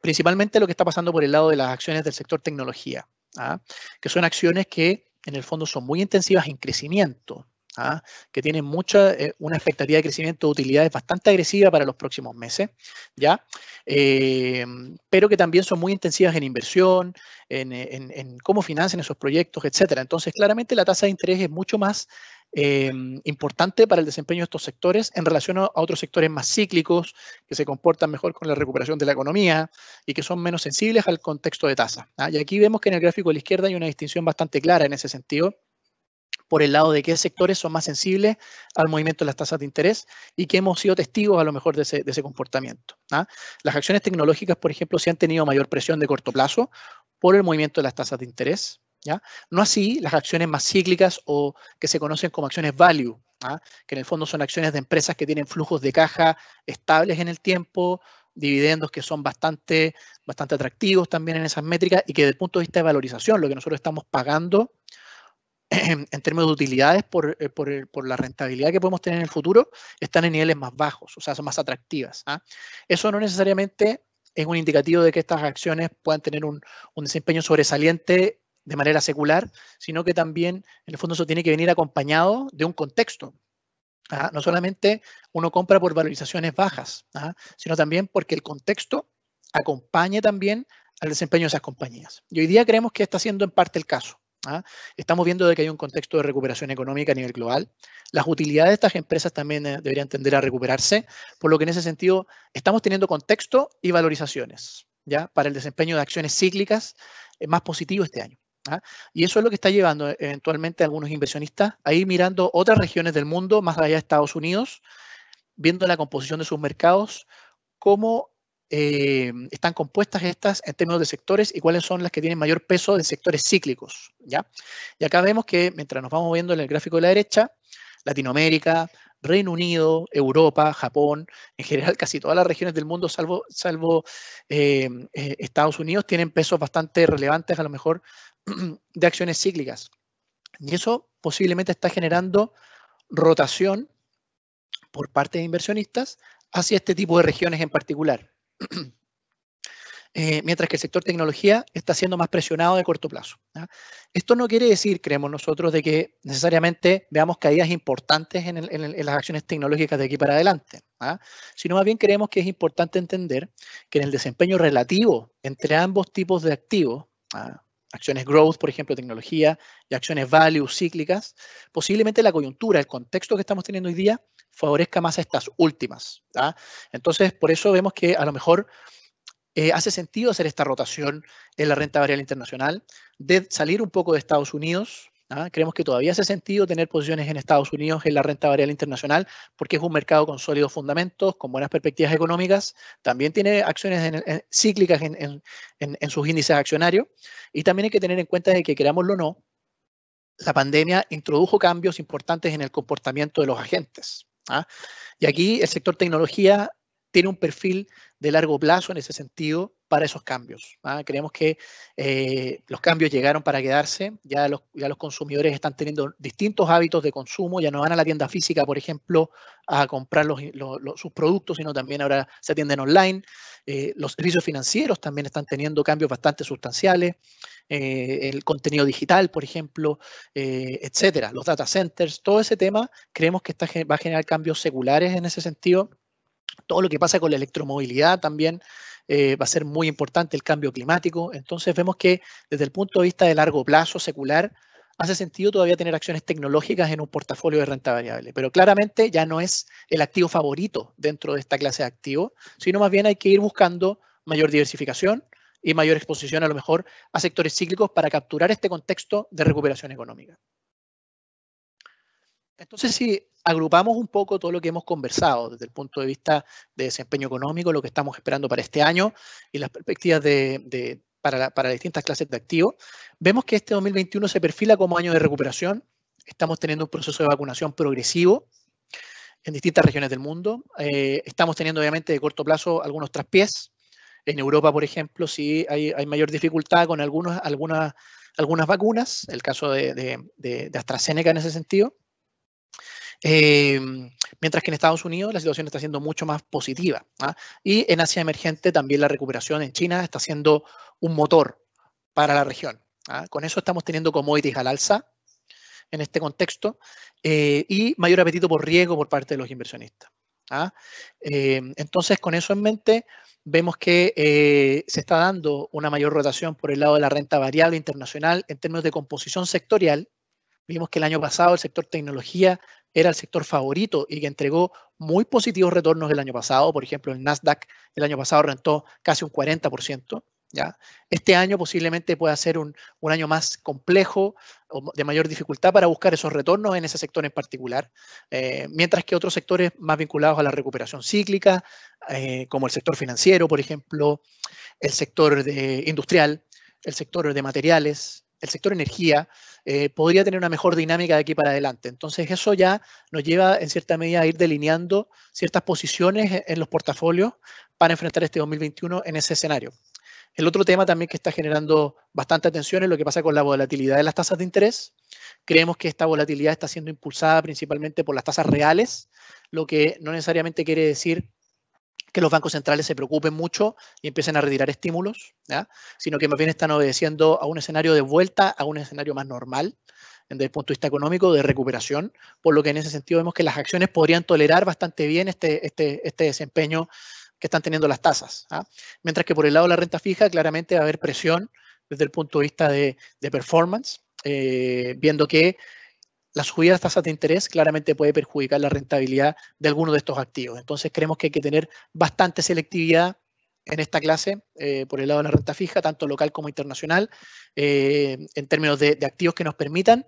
Principalmente lo que está pasando por el lado de las acciones del sector tecnología, ¿ah? que son acciones que en el fondo son muy intensivas en crecimiento, ¿ah? que tienen mucha, eh, una expectativa de crecimiento de utilidades bastante agresiva para los próximos meses, ¿ya? Eh, pero que también son muy intensivas en inversión, eh, en, cómo financian esos proyectos, etcétera. Entonces, claramente la tasa de interés es mucho más em, importante para el desempeño de estos sectores en relación a otros sectores más cíclicos, que se comportan mejor con la recuperación de la economía y que son menos sensibles al contexto de tasa. ¿ah? Y aquí vemos que en el gráfico de la izquierda hay una distinción bastante clara en ese sentido por el lado de qué sectores son más sensibles al movimiento de las tasas de interés y que hemos sido testigos a lo mejor de ese, comportamiento. ¿ah? Las acciones tecnológicas, por ejemplo, sí han tenido mayor presión de corto plazo por el movimiento de las tasas de interés. ¿ya? No así las acciones más cíclicas o que se conocen como acciones value, ¿ah? que en el fondo son acciones de empresas que tienen flujos de caja estables en el tiempo, dividendos que son bastante, bastante atractivos también en esas métricas y que desde el punto de vista de valorización, lo que nosotros estamos pagando [CLEARS THROAT] en términos de utilidades por, eh, por, la rentabilidad que podemos tener en el futuro, están en niveles más bajos, o sea, son más atractivas. ¿ah? Eso no necesariamente es un indicativo de que estas acciones puedan tener un, un, desempeño sobresaliente de manera secular, sino que también, en el fondo, eso tiene que venir acompañado de un contexto. ¿ah? No solamente uno compra por valorizaciones bajas, ¿ah? sino también porque el contexto acompañe también al desempeño de esas compañías. Y hoy día creemos que está siendo en parte el caso. ¿ah? Estamos viendo de que hay un contexto de recuperación económica a nivel global. Las utilidades de estas empresas también eh, deberían tender a recuperarse, por lo que en ese sentido estamos teniendo contexto y valorizaciones ¿ya? para el desempeño de acciones cíclicas eh, más positivo este año. ¿ah? Y eso es lo que está llevando eh, eventualmente a algunos inversionistas a ir mirando otras regiones del mundo, más allá de Estados Unidos, viendo la composición de sus mercados, cómo eh, están compuestas estas en términos de sectores y cuáles son las que tienen mayor peso de sectores cíclicos. ¿ya? Y acá vemos que mientras nos vamos viendo en el gráfico de la derecha, Latinoamérica, Reino Unido, Europa, Japón, en general casi todas las regiones del mundo, salvo, eh, eh, Estados Unidos, tienen pesos bastante relevantes a lo mejor [CLEARS THROAT] de acciones cíclicas. Y eso posiblemente está generando rotación por parte de inversionistas hacia este tipo de regiones en particular. [CLEARS THROAT] Eh, mientras que el sector tecnología está siendo más presionado de corto plazo. Esto no quiere decir, creemos nosotros, de que necesariamente veamos caídas importantes en, las acciones tecnológicas de aquí para adelante, sino más bien creemos que es importante entender que en el desempeño relativo entre ambos tipos de activos, acciones growth, por ejemplo, tecnología, y acciones value cíclicas, posiblemente la coyuntura, el contexto que estamos teniendo hoy día, favorezca más a estas últimas. Entonces, por eso vemos que a lo mejor eh, hace sentido hacer esta rotación en la renta variable internacional, de salir un poco de Estados Unidos ¿ah? Creemos que todavía hace sentido tener posiciones en Estados Unidos en la renta variable internacional porque es un mercado con sólidos fundamentos, con buenas perspectivas económicas, también tiene acciones cíclicas en, en, sus índices accionarios y también hay que tener en cuenta de que querámoslo o no, la pandemia introdujo cambios importantes en el comportamiento de los agentes. ¿ah? Y aquí el sector tecnología tiene un perfil de largo plazo en ese sentido para esos cambios. ¿ah? Creemos que eh, los cambios llegaron para quedarse, ya los, consumidores están teniendo distintos hábitos de consumo, ya no van a la tienda física, por ejemplo, a comprar sus productos, sino también ahora se atienden online. Eh, los servicios financieros también están teniendo cambios bastante sustanciales, eh, el contenido digital, por ejemplo, etcétera, los data centers, todo ese tema creemos que va a generar cambios seculares en ese sentido todo lo que pasa con la electromovilidad también eh, va a ser muy importante, el cambio climático. Entonces vemos que desde el punto de vista de largo plazo secular, hace sentido todavía tener acciones tecnológicas en un portafolio de renta variable, pero claramente ya no es el activo favorito dentro de esta clase de activo, sino más bien hay que ir buscando mayor diversificación y mayor exposición a lo mejor a sectores cíclicos para capturar este contexto de recuperación económica. Entonces, si agrupamos un poco todo lo que hemos conversado desde el punto de vista de desempeño económico, lo que estamos esperando para este año y las perspectivas para, distintas clases de activos, vemos que este 2021 se perfila como año de recuperación. Estamos teniendo un proceso de vacunación progresivo en distintas regiones del mundo. Eh, estamos teniendo, obviamente, de corto plazo algunos traspiés. En Europa, por ejemplo, sí hay, mayor dificultad con algunas, algunas vacunas, el caso de, de AstraZeneca en ese sentido. Eh, mientras que en Estados Unidos la situación está siendo mucho más positiva. ¿ah? Y en Asia emergente también la recuperación en China está siendo un motor para la región. ¿ah? Con eso estamos teniendo commodities al alza en este contexto eh, y mayor apetito por riesgo por parte de los inversionistas. ¿ah? Eh, entonces, con eso en mente, vemos que se está dando una mayor rotación por el lado de la renta variable internacional en términos de composición sectorial. Vimos que el año pasado el sector tecnología era el sector favorito y que entregó muy positivos retornos el año pasado. Por ejemplo, el Nasdaq el año pasado rentó casi un 40%. ¿ya? Este año posiblemente pueda ser un, año más complejo, o de mayor dificultad para buscar esos retornos en ese sector en particular, eh, mientras que otros sectores más vinculados a la recuperación cíclica, eh, como el sector financiero, por ejemplo, el sector de industrial, el sector de materiales, el sector energía eh, podría tener una mejor dinámica de aquí para adelante. Entonces eso ya nos lleva en cierta medida a ir delineando ciertas posiciones e-, en los portafolios para enfrentar este 2021 en ese escenario. El otro tema también que está generando bastante atención es lo que pasa con la volatilidad de las tasas de interés. Creemos que esta volatilidad está siendo impulsada principalmente por las tasas reales, lo que no necesariamente quiere decir que los bancos centrales se preocupen mucho y empiecen a retirar estímulos, sino que más bien están obedeciendo a un escenario de vuelta, a un escenario más normal desde el punto de vista económico, de recuperación, por lo que en ese sentido vemos que las acciones podrían tolerar bastante bien este, este, este desempeño que están teniendo las tasas. ¿ah? Mientras que por el lado de la renta fija, claramente va a haber presión desde el punto de vista de, performance, eh, viendo que la subida de tasas de interés claramente puede perjudicar la rentabilidad de alguno de estos activos. Entonces creemos que hay que tener bastante selectividad en esta clase eh, por el lado de la renta fija, tanto local como internacional, eh, en términos de, activos que nos permitan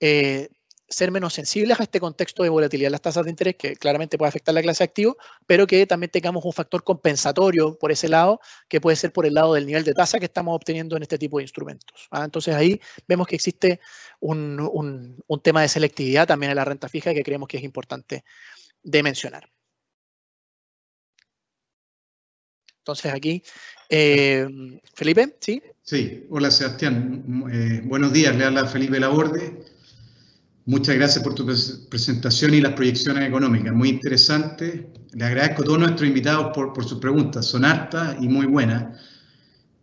eh, ser menos sensibles a este contexto de volatilidad de las tasas de interés, que claramente puede afectar la clase activo, pero que también tengamos un factor compensatorio por ese lado, que puede ser por el lado del nivel de tasa que estamos obteniendo en este tipo de instrumentos. ¿ah? Entonces ahí vemos que existe un, tema de selectividad también en la renta fija que creemos que es importante de mencionar. Entonces aquí, eh, Felipe, ¿sí? Sí, hola Sebastián, eh, buenos días, le habla Felipe Laborde. Muchas gracias por tu presentación y las proyecciones económicas, muy interesante. Le agradezco a todos nuestros invitados por, sus preguntas, son hartas y muy buenas.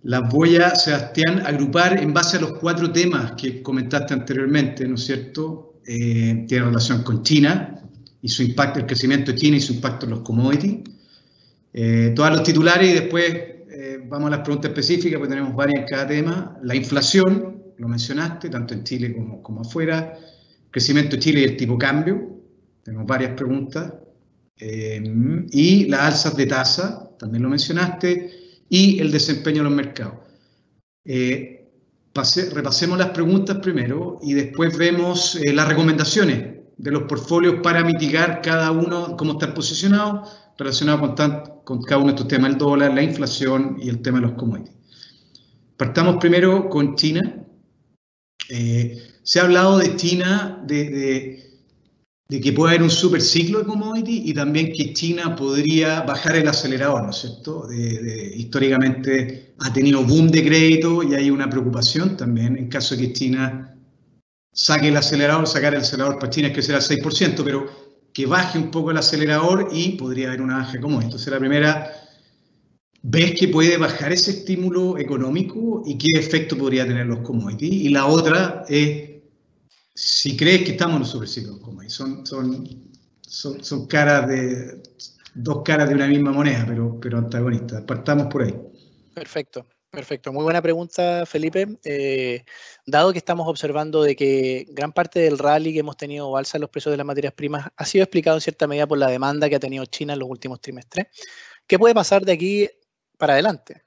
Las voy a, Sebastián, agrupar en base a los cuatro temas que comentaste anteriormente, ¿no es cierto? Eh, tiene relación con China y su impacto, el crecimiento de China y su impacto en los commodities. Eh, todos los titulares y después eh, vamos a las preguntas específicas, pues tenemos varias en cada tema. La inflación, lo mencionaste, tanto en Chile como, como afuera Crecimiento de Chile y el tipo cambio. Tenemos varias preguntas. Eh, y las alzas de tasa, también lo mencionaste, y el desempeño de los mercados. Eh, repasemos las preguntas primero y después vemos eh, las recomendaciones de los portfolios para mitigar cada uno, cómo están posicionado relacionado con, con cada uno de estos temas, el dólar, la inflación y el tema de los commodities. Partamos primero con China. Eh, se ha hablado de China, de, que puede haber un super ciclo de commodities y también que China podría bajar el acelerador, ¿no es cierto? históricamente ha tenido boom de crédito y hay una preocupación también en caso de que China saque el acelerador, sacar el acelerador para China es que será 6%, pero que baje un poco el acelerador y podría haber una baja como esto. Entonces la primera ¿Ves que puede bajar ese estímulo económico y qué efecto podría tener los commodities? Y la otra es, si crees que estamos en subversivos, como son, son, caras de, dos caras de una misma moneda, pero, pero antagonistas. Partamos por ahí. Perfecto. Perfecto, muy buena pregunta, Felipe. Eh, dado que estamos observando de que gran parte del rally que hemos tenido o alza en los precios de las materias primas ha sido explicado en cierta medida por la demanda que ha tenido China en los últimos trimestres, ¿qué puede pasar de aquí para adelante?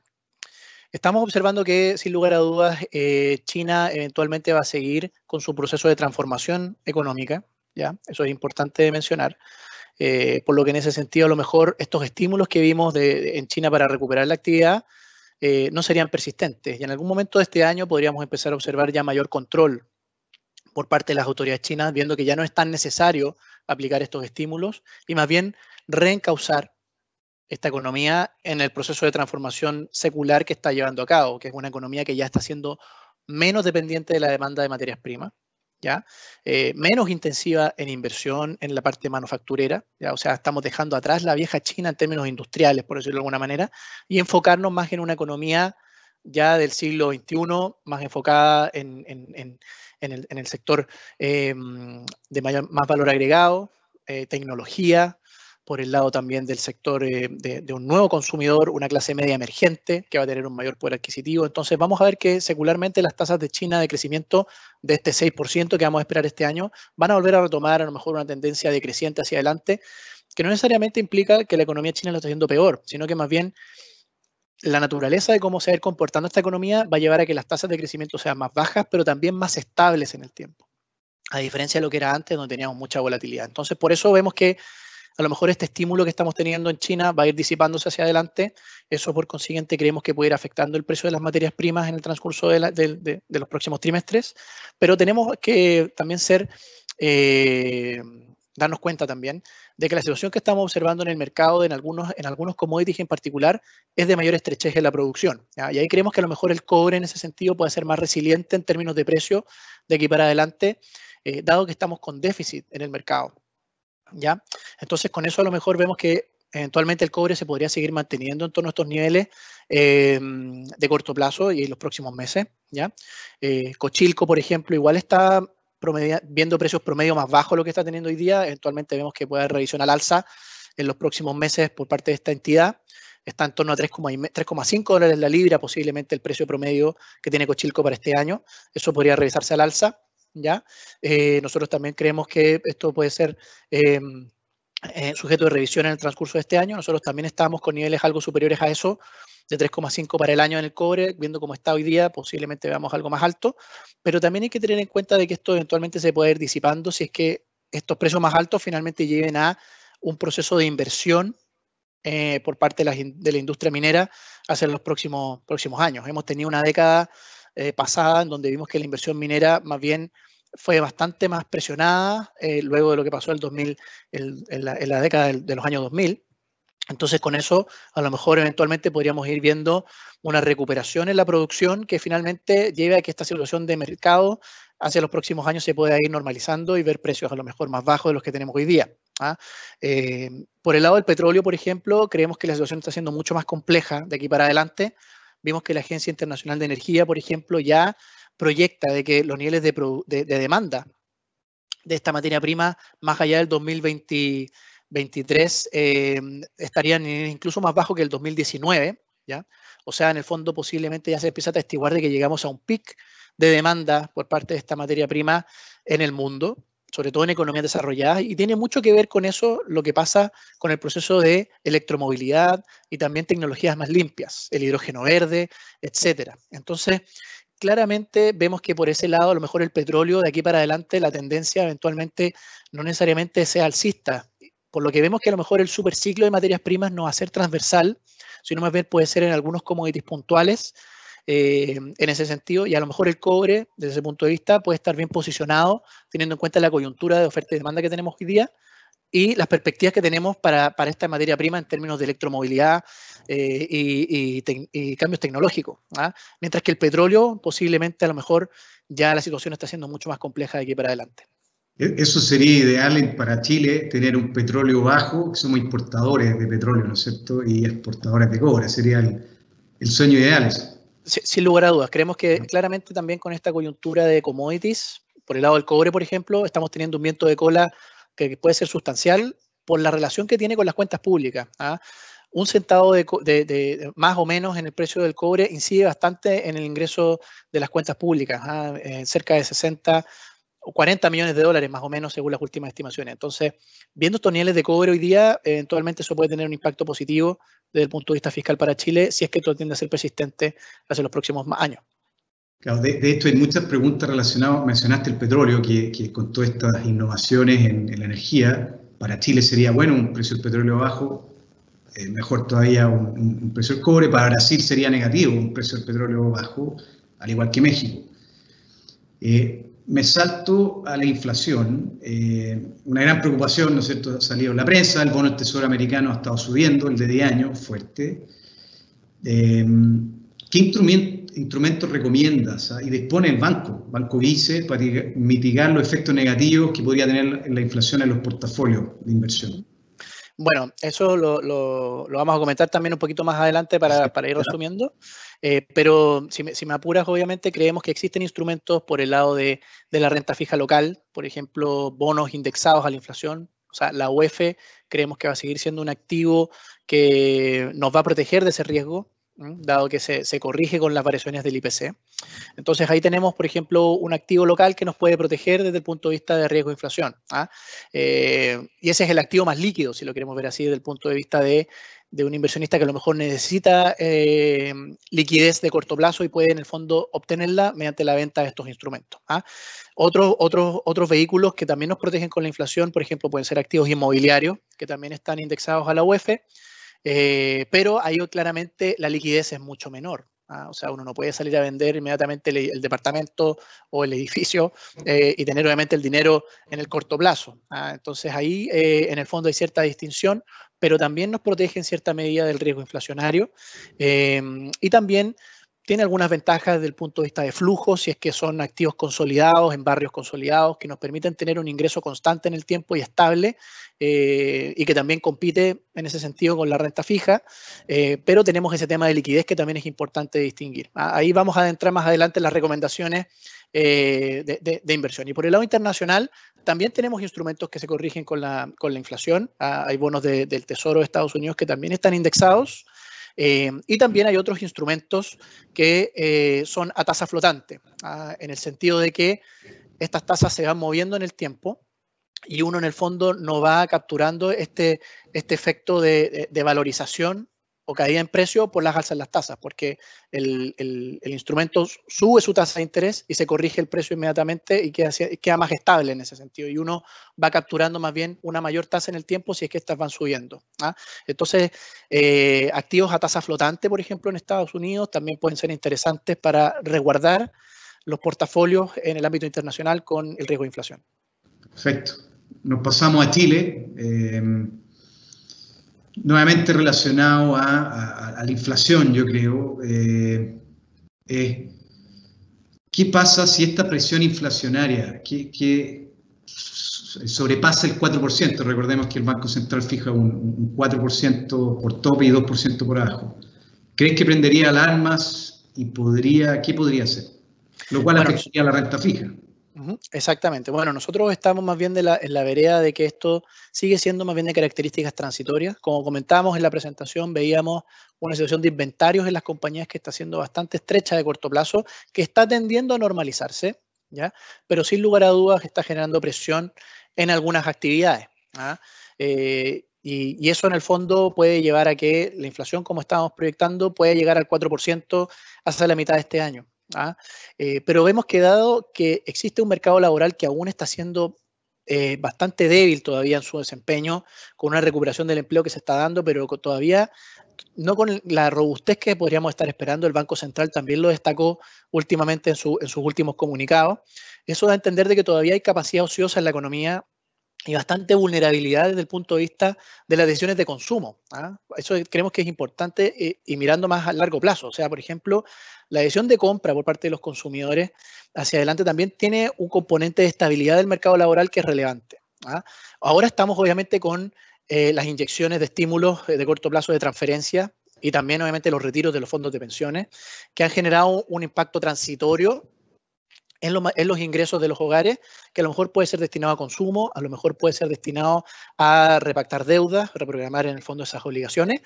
Estamos observando que, sin lugar a dudas, eh, China eventualmente va a seguir con su proceso de transformación económica, ¿ya? Eso es importante mencionar. Eh, por lo que en ese sentido, a lo mejor estos estímulos que vimos en China para recuperar la actividad eh, no serían persistentes. Y en algún momento de este año podríamos empezar a observar ya mayor control por parte de las autoridades chinas, viendo que ya no es tan necesario aplicar estos estímulos y más bien reencauzar esta economía en el proceso de transformación secular que está llevando a cabo, que es una economía que ya está siendo menos dependiente de la demanda de materias primas, ¿ya? Eh, menos intensiva en inversión en la parte manufacturera, ¿ya? o sea, estamos dejando atrás la vieja China en términos industriales, por decirlo de alguna manera, y enfocarnos más en una economía ya del siglo XXI, más enfocada en, el, sector em, de más valor agregado, eh, tecnología, por el lado también del sector eh, de, de, un nuevo consumidor, una clase media emergente que va a tener un mayor poder adquisitivo. Entonces vamos a ver que secularmente las tasas de China de crecimiento de este 6% que vamos a esperar este año van a volver a retomar a lo mejor una tendencia decreciente hacia adelante, que no necesariamente implica que la economía china lo está haciendo peor, sino que más bien la naturaleza de cómo se va a ir comportando esta economía va a llevar a que las tasas de crecimiento sean más bajas, pero también más estables en el tiempo. A diferencia de lo que era antes, donde teníamos mucha volatilidad. Entonces, por eso vemos que a lo mejor este estímulo que estamos teniendo en China va a ir disipándose hacia adelante. Eso, por consiguiente, creemos que puede ir afectando el precio de las materias primas en el transcurso de, los próximos trimestres. Pero tenemos que también ser, eh, darnos cuenta también de que la situación que estamos observando en el mercado, en algunos, en algunos commodities en particular, es de mayor estrechez en la producción. Y ahí creemos que a lo mejor el cobre en ese sentido puede ser más resiliente en términos de precio de aquí para adelante, eh, dado que estamos con déficit en el mercado. ¿ya? Entonces, con eso a lo mejor vemos que eventualmente el cobre se podría seguir manteniendo en torno a estos niveles eh, de corto plazo y en los próximos meses, ¿ya? Eh, Cochilco, por ejemplo, igual está viendo precios promedio más bajos lo que está teniendo hoy día. Eventualmente vemos que puede haber revisión al alza en los próximos meses por parte de esta entidad. Está en torno a 3,5 dólares la libra, posiblemente el precio promedio que tiene Cochilco para este año. Eso podría revisarse al alza. ¿ya? Eh, nosotros también creemos que esto puede ser... Eh, eh, sujeto de revisión en el transcurso de este año. Nosotros también estamos con niveles algo superiores a eso, de 3,5 para el año en el cobre, viendo cómo está hoy día, posiblemente veamos algo más alto, pero también hay que tener en cuenta de que esto eventualmente se puede ir disipando si es que estos precios más altos finalmente lleven a un proceso de inversión por parte de la, industria minera hacia los próximos, próximos años. Hemos tenido una década pasada en donde vimos que la inversión minera más bien fue bastante más presionada eh, luego de lo que pasó el 2000, en, la, década de, los años 2000. Entonces, con eso, a lo mejor eventualmente podríamos ir viendo una recuperación en la producción que finalmente lleve a que esta situación de mercado hacia los próximos años se pueda ir normalizando y ver precios a lo mejor más bajos de los que tenemos hoy día. ¿ah? Eh, por el lado del petróleo, por ejemplo, creemos que la situación está siendo mucho más compleja de aquí para adelante. Vimos que la Agencia Internacional de Energía, por ejemplo, ya proyecta de que los niveles de, demanda de esta materia prima más allá del 2023 eh, estarían incluso más bajos que el 2019, ¿ya? O sea, en el fondo posiblemente ya se empieza a testiguar de que llegamos a un pic de demanda por parte de esta materia prima en el mundo, sobre todo en economías desarrolladas, y tiene mucho que ver con eso lo que pasa con el proceso de electromovilidad y también tecnologías más limpias, el hidrógeno verde, etcétera. Entonces, claramente vemos que por ese lado, a lo mejor el petróleo de aquí para adelante, la tendencia eventualmente no necesariamente sea alcista. Por lo que vemos que a lo mejor el superciclo de materias primas no va a ser transversal, sino más bien puede ser en algunos commodities puntuales eh, en ese sentido. Y a lo mejor el cobre, desde ese punto de vista, puede estar bien posicionado, teniendo en cuenta la coyuntura de oferta y demanda que tenemos hoy día y las perspectivas que tenemos para, para, esta materia prima en términos de electromovilidad eh, y, cambios tecnológicos. ¿ah? Mientras que el petróleo, posiblemente a lo mejor ya la situación está siendo mucho más compleja de aquí para adelante. E-, eso sería ideal para Chile, tener un petróleo bajo, somos importadores de petróleo, ¿no es cierto? Y exportadores de cobre, sería el, sueño ideal. sin lugar a dudas, creemos que claramente también con esta coyuntura de commodities, por el lado del cobre, por ejemplo, estamos teniendo un viento de cola que puede ser sustancial por la relación que tiene con las cuentas públicas. ¿ah? Un centavo de, más o menos en el precio del cobre incide bastante en el ingreso de las cuentas públicas, ¿ah? eh, cerca de 60 o 40 millones de dólares más o menos según las últimas estimaciones. Entonces, viendo estos niveles de cobre hoy día, eventualmente eso puede tener un impacto positivo desde el punto de vista fiscal para Chile si es que esto tiende a ser persistente hacia los próximos años de, esto hay muchas preguntas relacionadas, mencionaste el petróleo, que, con todas estas innovaciones en, la energía, para Chile sería bueno un precio del petróleo bajo, eh, mejor todavía un, precio del cobre, para Brasil sería negativo un precio del petróleo bajo, al igual que México. Eh, me salto a la inflación, eh, una gran preocupación, ¿no es cierto?, ha salido en la prensa, el bono del Tesoro americano ha estado subiendo, el de 10 años, fuerte. ¿Qué instrumento? instrumentos recomiendas ¿ah? y dispone el banco, Banco Vice, para mitigar los efectos negativos que podría tener la inflación en los portafolios de inversión? Bueno, eso lo, vamos a comentar también un poquito más adelante para, ir resumiendo, eh, pero si me, apuras, obviamente creemos que existen instrumentos por el lado de, de, la renta fija local, por ejemplo, bonos indexados a la inflación, o sea, la UEF creemos que va a seguir siendo un activo que nos va a proteger de ese riesgo, dado que se, corrige con las variaciones del IPC. Entonces ahí tenemos, por ejemplo, un activo local que nos puede proteger desde el punto de vista de riesgo de inflación. ¿ah? Eh, y ese es el activo más líquido, si lo queremos ver así, desde el punto de vista de, un inversionista que a lo mejor necesita eh, liquidez de corto plazo y puede en el fondo obtenerla mediante la venta de estos instrumentos. ¿ah? Otros, otros vehículos que también nos protegen con la inflación, por ejemplo, pueden ser activos inmobiliarios, que también están indexados a la UEF eh, pero ahí claramente la liquidez es mucho menor. ¿ah? O sea, uno no puede salir a vender inmediatamente el, departamento o el edificio eh, y tener obviamente el dinero en el corto plazo. ¿ah? Entonces ahí eh, en el fondo hay cierta distinción, pero también nos protege en cierta medida del riesgo inflacionario y también tiene algunas ventajas desde el punto de vista de flujo, si es que son activos consolidados en barrios consolidados, que nos permiten tener un ingreso constante en el tiempo y estable, eh, y que también compite en ese sentido con la renta fija, eh, pero tenemos ese tema de liquidez que también es importante distinguir. Ah, ahí vamos a adentrar más adelante las recomendaciones eh, de, inversión. Y por el lado internacional, también tenemos instrumentos que se corrigen con la, con la inflación. Ah, hay bonos del Tesoro de Estados Unidos que también están indexados eh, y también hay otros instrumentos que eh, son a tasa flotante, ah, en el sentido de que estas tasas se van moviendo en el tiempo y uno en el fondo no va capturando este, este efecto de valorización o caída en precio por pues las alzas en las tasas, porque el, instrumento sube su tasa de interés y se corrige el precio inmediatamente y queda, más estable en ese sentido. Y uno va capturando más bien una mayor tasa en el tiempo si es que estas van subiendo. ¿ah? Entonces, eh, activos a tasa flotante, por ejemplo, en Estados Unidos también pueden ser interesantes para resguardar los portafolios en el ámbito internacional con el riesgo de inflación. Perfecto. Nos pasamos a Chile. Eh, nuevamente relacionado a, la inflación, yo creo, eh, ¿qué pasa si esta presión inflacionaria que, sobrepasa el 4%? Recordemos que el Banco Central fija un, 4% por tope y 2% por abajo. ¿Crees que prendería alarmas y podría, qué podría hacer? Lo cual afectaría a la renta fija. Exactamente. Bueno, nosotros estamos más bien en la vereda de que esto sigue siendo más bien de características transitorias. Como comentábamos en la presentación, veíamos una situación de inventarios en las compañías que está siendo bastante estrecha de corto plazo, que está tendiendo a normalizarse, ¿ya? Pero sin lugar a dudas está generando presión en algunas actividades. ¿ah? Eh, y, y, eso en el fondo puede llevar a que la inflación, como estábamos proyectando, pueda llegar al 4% hasta la mitad de este año. ¿ah? Eh, pero vemos que dado que existe un mercado laboral que aún está siendo eh, bastante débil todavía en su desempeño, con una recuperación del empleo que se está dando, pero todavía no con la robustez que podríamos estar esperando. El Banco Central también lo destacó últimamente en, en sus últimos comunicados. Eso da a entender de que todavía hay capacidad ociosa en la economía y bastante vulnerabilidad desde el punto de vista de las decisiones de consumo. ¿ah? Eso creemos que es importante eh, y mirando más a largo plazo. O sea, por ejemplo, la decisión de compra por parte de los consumidores hacia adelante también tiene un componente de estabilidad del mercado laboral que es relevante. ¿ah? Ahora estamos obviamente con eh, las inyecciones de estímulos eh, de corto plazo de transferencia y también obviamente los retiros de los fondos de pensiones que han generado un impacto transitorio en, los ingresos de los hogares, que a lo mejor puede ser destinado a consumo, a lo mejor puede ser destinado a repactar deudas, reprogramar en el fondo esas obligaciones,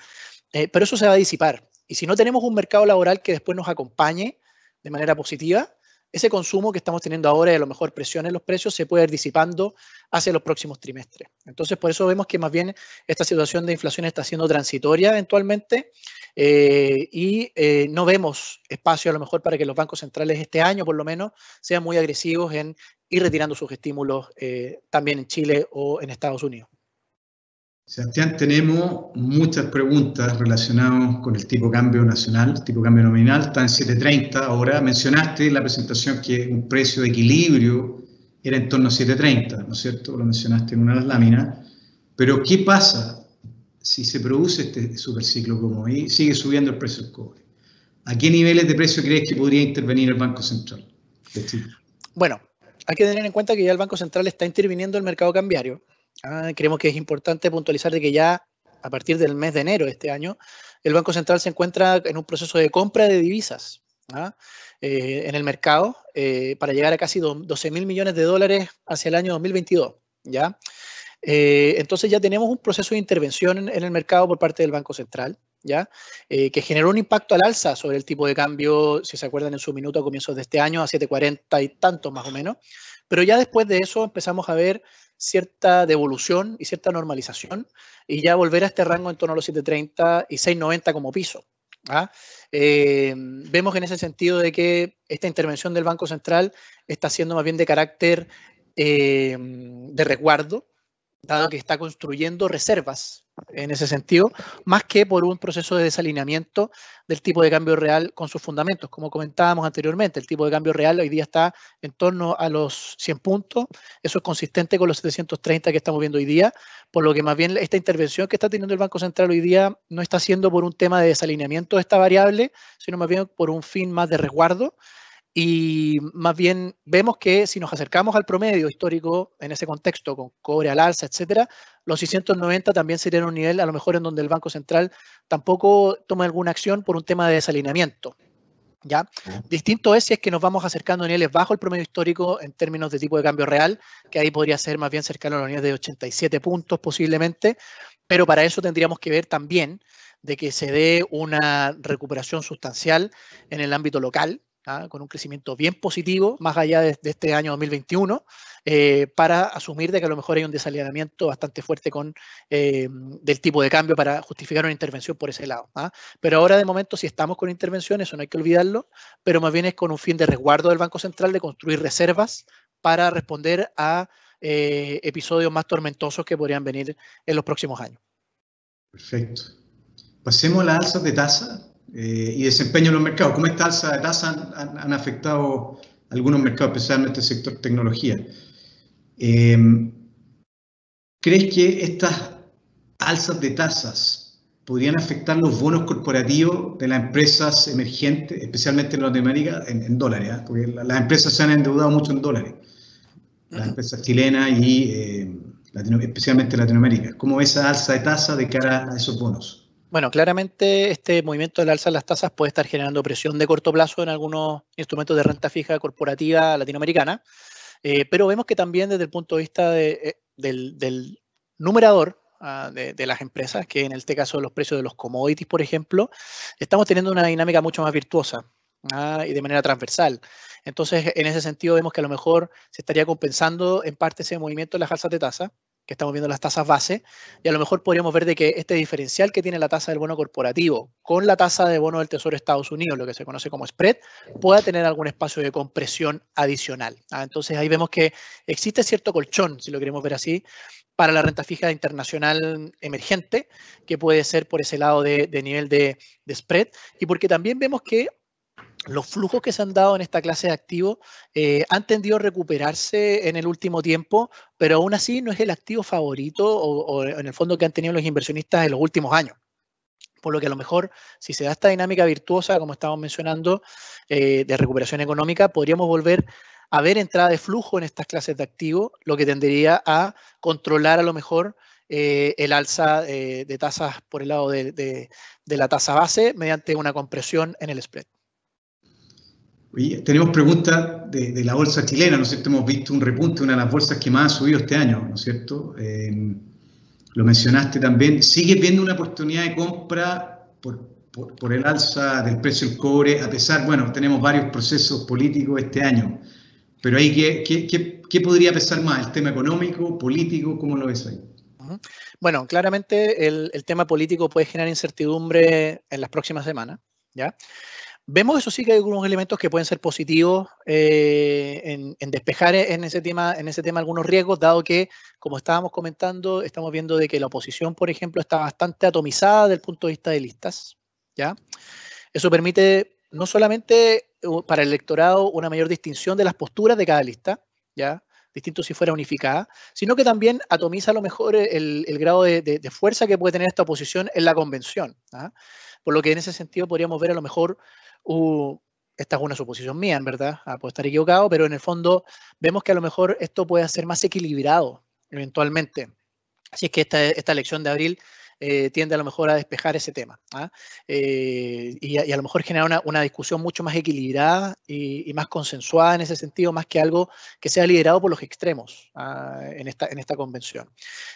eh, pero eso se va a disipar. Y si no tenemos un mercado laboral que después nos acompañe de manera positiva, ese consumo que estamos teniendo ahora y a lo mejor presión en los precios se puede ir disipando hacia los próximos trimestres. Entonces, por eso vemos que más bien esta situación de inflación está siendo transitoria eventualmente eh, y eh, no vemos espacio a lo mejor para que los bancos centrales este año por lo menos sean muy agresivos en ir retirando sus estímulos eh, también en Chile o en Estados Unidos. Sebastián, tenemos muchas preguntas relacionadas con el tipo de cambio nacional, tipo de cambio nominal, está en 7.30 ahora. Mencionaste en la presentación que un precio de equilibrio era en torno a 7.30, ¿no es cierto? Lo mencionaste en una de las láminas. Pero ¿qué pasa si se produce este superciclo como hoy? Sigue subiendo el precio del cobre. ¿A qué niveles de precio crees que podría intervenir el Banco Central Bueno, hay que tener en cuenta que ya el Banco Central está interviniendo el mercado cambiario Ah, creemos que es importante puntualizar de que ya a partir del mes de enero de este año, el Banco Central se encuentra en un proceso de compra de divisas ¿ah? eh, en el mercado eh, para llegar a casi 12 mil millones de dólares hacia el año 2022. ¿ya? Eh, entonces ya tenemos un proceso de intervención en, el mercado por parte del Banco Central. ¿Ya? que generó un impacto al alza sobre el tipo de cambio, si se acuerdan en su minuto a comienzos de este año, a 7.40 y tantos más o menos. Pero ya después de eso empezamos a ver cierta devolución y cierta normalización y ya volver a este rango en torno a los 730 y 690 como piso. ¿ah? Eh, vemos en ese sentido de que esta intervención del Banco Central está siendo más bien de carácter eh, de resguardo, dado que está construyendo reservas en ese sentido, más que por un proceso de desalineamiento del tipo de cambio real con sus fundamentos. Como comentábamos anteriormente, el tipo de cambio real hoy día está en torno a los 100 puntos, eso es consistente con los 730 que estamos viendo hoy día, por lo que más bien esta intervención que está teniendo el Banco Central hoy día no está siendo por un tema de desalineamiento de esta variable, sino más bien por un fin más de resguardo y más bien vemos que si nos acercamos al promedio histórico en ese contexto, con cobre al alza, etcétera, los 690 también serían un nivel a lo mejor en donde el Banco Central tampoco toma alguna acción por un tema de desalineamiento. ¿Ya? Distinto es si es que nos vamos acercando a niveles bajo el promedio histórico en términos de tipo de cambio real, que ahí podría ser más bien cercano a la unidad de 87 puntos posiblemente, pero para eso tendríamos que ver también de que se dé una recuperación sustancial en el ámbito local, ¿ah? con un crecimiento bien positivo, más allá de, este año 2021, eh, para asumir de que a lo mejor hay un desalineamiento bastante fuerte con, eh, del tipo de cambio para justificar una intervención por ese lado. ¿ah? Pero ahora de momento si estamos con intervenciones, eso no hay que olvidarlo, pero más bien es con un fin de resguardo del Banco Central de construir reservas para responder a eh, episodios más tormentosos que podrían venir en los próximos años. Perfecto. Pasemos a las alzas de tasa. Eh, y desempeño en los mercados. ¿Cómo esta alza de tasas han, afectado algunos mercados, especialmente el sector tecnología? Eh, ¿Crees que estas alzas de tasas podrían afectar los bonos corporativos de las empresas emergentes, especialmente en Latinoamérica, en, dólares? Ah? Porque las empresas se han endeudado mucho en dólares, las empresas chilenas y eh, especialmente en Latinoamérica. ¿Cómo ve esa alza de tasa de cara a esos bonos? Bueno, claramente este movimiento del alza de las tasas puede estar generando presión de corto plazo en algunos instrumentos de renta fija corporativa latinoamericana, eh, pero vemos que también desde el punto de vista eh, del, numerador ah, de, las empresas, que en este caso los precios de los commodities, por ejemplo, estamos teniendo una dinámica mucho más virtuosa ah, y de manera transversal. Entonces, en ese sentido, vemos que a lo mejor se estaría compensando en parte ese movimiento de las alzas de tasa que estamos viendo las tasas base, y a lo mejor podríamos ver de que este diferencial que tiene la tasa del bono corporativo con la tasa de bono del Tesoro de Estados Unidos, lo que se conoce como spread, pueda tener algún espacio de compresión adicional. ¿ah? entonces ahí vemos que existe cierto colchón, si lo queremos ver así, para la renta fija internacional emergente, que puede ser por ese lado de, nivel de, de spread, y porque también vemos que los flujos que se han dado en esta clase de activos eh, han tendido a recuperarse en el último tiempo, pero aún así no es el activo favorito o, en el fondo que han tenido los inversionistas en los últimos años. Por lo que a lo mejor, si se da esta dinámica virtuosa, como estamos mencionando, eh, de recuperación económica, podríamos volver a ver entrada de flujo en estas clases de activos, lo que tendería a controlar a lo mejor eh, el alza de tasas por el lado de, de la tasa base mediante una compresión en el spread tenemos preguntas de, la bolsa chilena, ¿no es cierto? Hemos visto un repunte, una de las bolsas que más ha subido este año, ¿no es cierto? Eh, lo mencionaste también. ¿Sigue viendo una oportunidad de compra por, el alza del precio del cobre? A pesar, bueno, tenemos varios procesos políticos este año, pero ahí, ¿qué, qué, podría pesar más? ¿El tema económico, político? ¿Cómo lo ves ahí? Bueno, claramente el, el tema político puede generar incertidumbre en las próximas semanas, ¿ya? Vemos eso sí que hay algunos elementos que pueden ser positivos eh, en, despejar en ese, tema, en ese tema algunos riesgos, dado que, como estábamos comentando, estamos viendo de que la oposición, por ejemplo, está bastante atomizada desde el punto de vista de listas. ¿ya? Eso permite no solamente eh, para el electorado una mayor distinción de las posturas de cada lista, ¿ya? distinto si fuera unificada, sino que también atomiza a lo mejor eh, el, grado de, fuerza que puede tener esta oposición en la convención. ¿ah? Por lo que en ese sentido podríamos ver a lo mejor, esta es una suposición mía, en verdad, Puede ah, puedo estar equivocado, pero en el fondo vemos que a lo mejor esto puede ser más equilibrado eventualmente. Así es que esta elección de abril eh, tiende a lo mejor a despejar ese tema ¿ah? eh, y, a, lo mejor generar una, discusión mucho más equilibrada y, más consensuada en ese sentido, más que algo que sea liderado por los extremos ¿ah? en, esta, convención.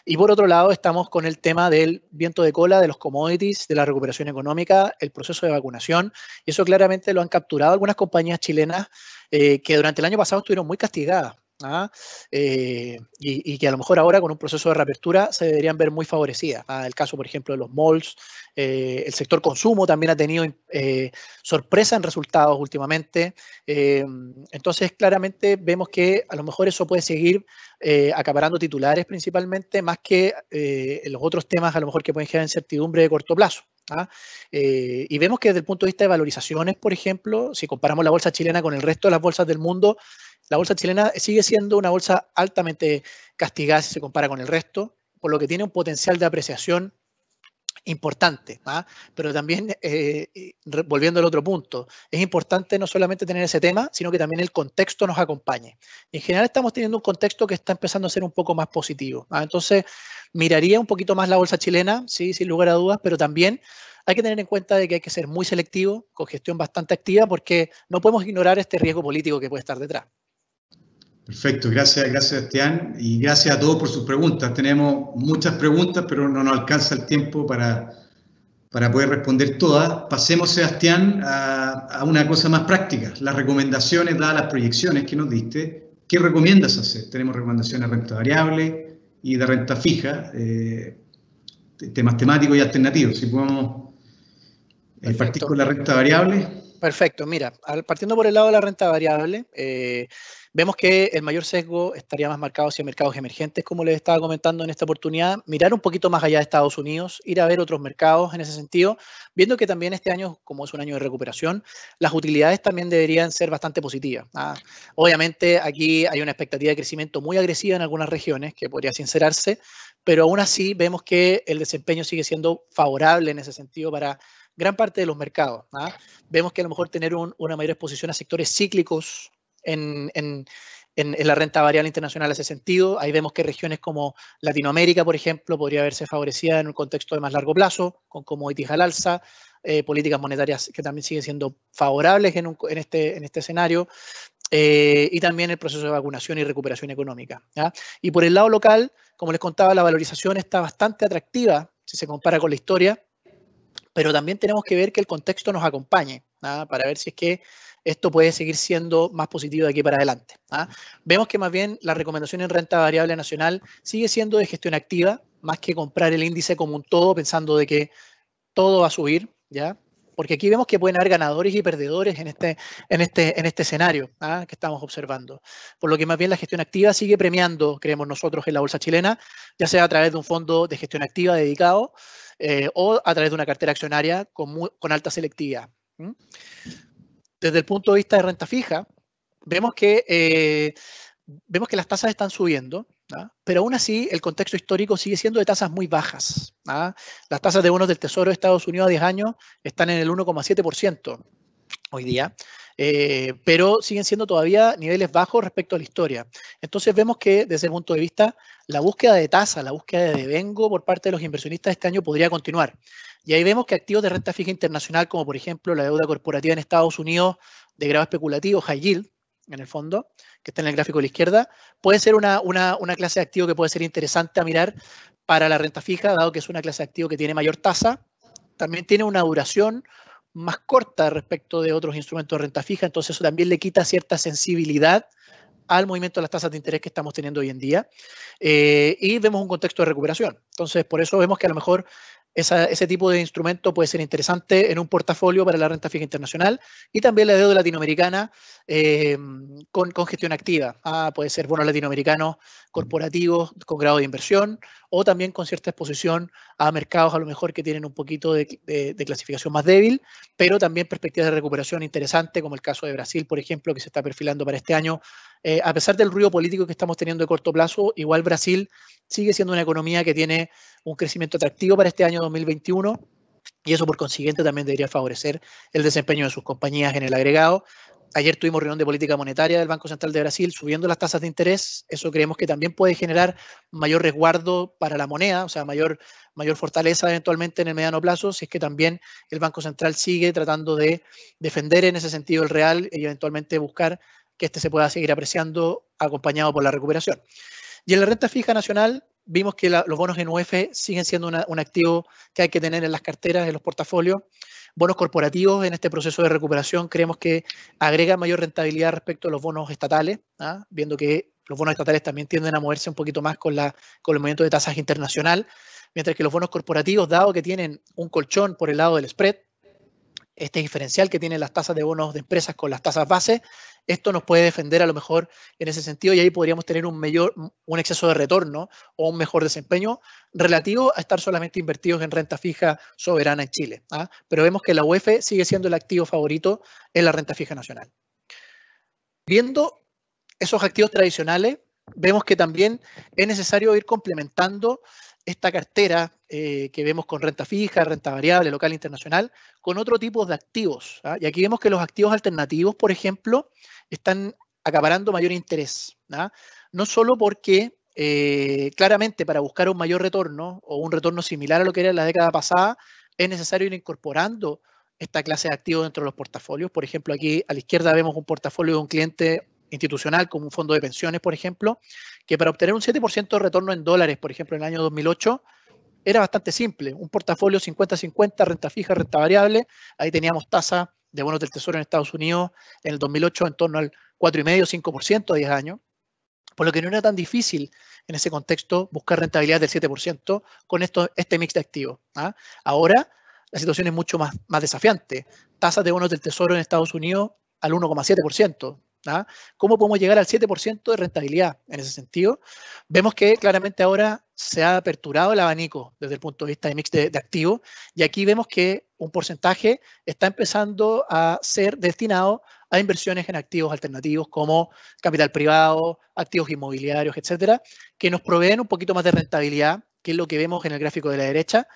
Y por otro lado, estamos con el tema del viento de cola, de los commodities, de la recuperación económica, el proceso de vacunación. Y eso claramente lo han capturado algunas compañías chilenas eh, que durante el año pasado estuvieron muy castigadas. ¿ah? Eh, y, que a lo mejor ahora con un proceso de reapertura se deberían ver muy favorecidas. ¿ah? El caso, por ejemplo, de los malls, eh, el sector consumo también ha tenido eh, sorpresa en resultados últimamente. entonces, claramente vemos que a lo mejor eso puede seguir acaparando titulares principalmente, más que los otros temas a lo mejor que pueden generar incertidumbre de corto plazo. ¿ah? y vemos que desde el punto de vista de valorizaciones, por ejemplo, si comparamos la bolsa chilena con el resto de las bolsas del mundo, la bolsa chilena sigue siendo una bolsa altamente castigada si se compara con el resto, por lo que tiene un potencial de apreciación importante, pero también, eh, volviendo al otro punto, es importante no solamente tener ese tema, sino que también el contexto nos acompañe. En general estamos teniendo un contexto que está empezando a ser un poco más positivo. Entonces, miraría un poquito más la bolsa chilena, sí, sin lugar a dudas, pero también hay que tener en cuenta de que hay que ser muy selectivo, con gestión bastante activa, porque no podemos ignorar este riesgo político que puede estar detrás. Perfecto, gracias, gracias y gracias a todos por sus preguntas. Tenemos muchas preguntas, pero no nos alcanza el tiempo para, para poder responder todas. Pasemos, Sebastián, a, una cosa más práctica, las recomendaciones dadas las proyecciones que nos diste. ¿Qué recomiendas hacer? Tenemos recomendaciones de renta variable y de renta fija, eh, temas temáticos y alternativos. Si podemos eh, partir con la renta variable. Perfecto, mira, partiendo por el lado de la renta variable, eh, Vemos que el mayor sesgo estaría más marcado hacia mercados emergentes, como les estaba comentando en esta oportunidad, mirar un poquito más allá de Estados Unidos, ir a ver otros mercados en ese sentido, viendo que también este año, como es un año de recuperación, las utilidades también deberían ser bastante positivas. ¿ah? obviamente aquí hay una expectativa de crecimiento muy agresiva en algunas regiones, que podría sincerarse, pero aún así vemos que el desempeño sigue siendo favorable en ese sentido para gran parte de los mercados. ¿ah? Vemos que a lo mejor tener una mayor exposición a sectores cíclicos en, la renta variable internacional ese sentido. Ahí vemos que regiones como Latinoamérica, por ejemplo, podría verse favorecida en un contexto de más largo plazo, con commodities al alza, eh, políticas monetarias que también siguen siendo favorables en, este, en este escenario, eh, y también el proceso de vacunación y recuperación económica. Y por el lado local, como les contaba, la valorización está bastante atractiva si se compara con la historia, pero también tenemos que ver que el contexto nos acompañe, para ver si es que esto puede seguir siendo más positivo de aquí para adelante. ¿ah? Vemos que más bien la recomendación en renta variable nacional sigue siendo de gestión activa, más que comprar el índice como un todo pensando de que todo va a subir, ¿ya? Porque aquí vemos que pueden haber ganadores y perdedores en este, en este, en este escenario ¿ah? que estamos observando. Por lo que más bien la gestión activa sigue premiando, creemos nosotros, en la bolsa chilena, ya sea a través de un fondo de gestión activa dedicado eh, o a través de una cartera accionaria con, alta selectividad desde el punto de vista de renta fija, vemos que, eh, vemos que las tasas están subiendo, ¿ah? pero aún así el contexto histórico sigue siendo de tasas muy bajas. ¿ah? Las tasas de bonos del Tesoro de Estados Unidos a 10 años están en el 1,7% hoy día, eh, pero siguen siendo todavía niveles bajos respecto a la historia. Entonces vemos que desde el punto de vista, la búsqueda de tasa, la búsqueda de devengo por parte de los inversionistas este año podría continuar. Y ahí vemos que activos de renta fija internacional, como por ejemplo la deuda corporativa en Estados Unidos de grado especulativo, high yield, en el fondo, que está en el gráfico de la izquierda, puede ser una, una clase de activo que puede ser interesante a mirar para la renta fija, dado que es una clase de activo que tiene mayor tasa, también tiene una duración más corta respecto de otros instrumentos de renta fija, entonces eso también le quita cierta sensibilidad al movimiento de las tasas de interés que estamos teniendo hoy en día eh, y vemos un contexto de recuperación. Entonces, por eso vemos que a lo mejor ese tipo de instrumento puede ser interesante en un portafolio para la renta fija internacional y también la deuda latinoamericana eh, con, gestión activa. Ah, puede ser bonos latinoamericanos corporativos con grado de inversión o también con cierta exposición a mercados a lo mejor que tienen un poquito de, de clasificación más débil, pero también perspectivas de recuperación interesante como el caso de Brasil, por ejemplo, que se está perfilando para este año eh, a pesar del ruido político que estamos teniendo de corto plazo, igual Brasil sigue siendo una economía que tiene un crecimiento atractivo para este año 2021 y eso por consiguiente también debería favorecer el desempeño de sus compañías en el agregado. Ayer tuvimos reunión de política monetaria del Banco Central de Brasil subiendo las tasas de interés. Eso creemos que también puede generar mayor resguardo para la moneda, o sea, mayor, mayor fortaleza eventualmente en el mediano plazo, si es que también el Banco Central sigue tratando de defender en ese sentido el real y eventualmente buscar que este se pueda seguir apreciando acompañado por la recuperación. Y en la renta fija nacional vimos que los bonos en UF siguen siendo un activo que hay que tener en las carteras, en los portafolios. Bonos corporativos en este proceso de recuperación creemos que agrega mayor rentabilidad respecto a los bonos estatales, ¿ah? viendo que los bonos estatales también tienden a moverse un poquito más con, la, con el movimiento de tasas internacional, mientras que los bonos corporativos, dado que tienen un colchón por el lado del spread, este diferencial que tienen las tasas de bonos de empresas con las tasas base, esto nos puede defender a lo mejor en ese sentido y ahí podríamos tener un mayor, un exceso de retorno o un mejor desempeño relativo a estar solamente invertidos en renta fija soberana en Chile. ¿ah? Pero vemos que la UEF sigue siendo el activo favorito en la renta fija nacional. Viendo esos activos tradicionales, vemos que también es necesario ir complementando esta cartera eh, que vemos con renta fija, renta variable, local e internacional, con otro tipo de activos. ¿ah? Y aquí vemos que los activos alternativos, por ejemplo, están acaparando mayor interés. ¿ah? No solo porque eh, claramente para buscar un mayor retorno o un retorno similar a lo que era la década pasada, es necesario ir incorporando esta clase de activos dentro de los portafolios. Por ejemplo, aquí a la izquierda vemos un portafolio de un cliente institucional, como un fondo de pensiones, por ejemplo, que para obtener un 7% de retorno en dólares, por ejemplo, en el año 2008, era bastante simple. Un portafolio 50-50, renta fija, renta variable. Ahí teníamos tasa de bonos del Tesoro en Estados Unidos en el 2008 en torno al 4,5-5% a 10 años. Por lo que no era tan difícil en ese contexto buscar rentabilidad del 7% con esto, este mix de activos. ¿ah? Ahora la situación es mucho más, más desafiante. Tasas de bonos del Tesoro en Estados Unidos al 1,7%, ¿ah? ¿Cómo podemos llegar al 7% de rentabilidad en ese sentido? Vemos que claramente ahora se ha aperturado el abanico desde el punto de vista de mix de, de activos y aquí vemos que un porcentaje está empezando a ser destinado a inversiones en activos alternativos como capital privado, activos inmobiliarios, etcétera, que nos proveen un poquito más de rentabilidad, que es lo que vemos en el gráfico de la derecha,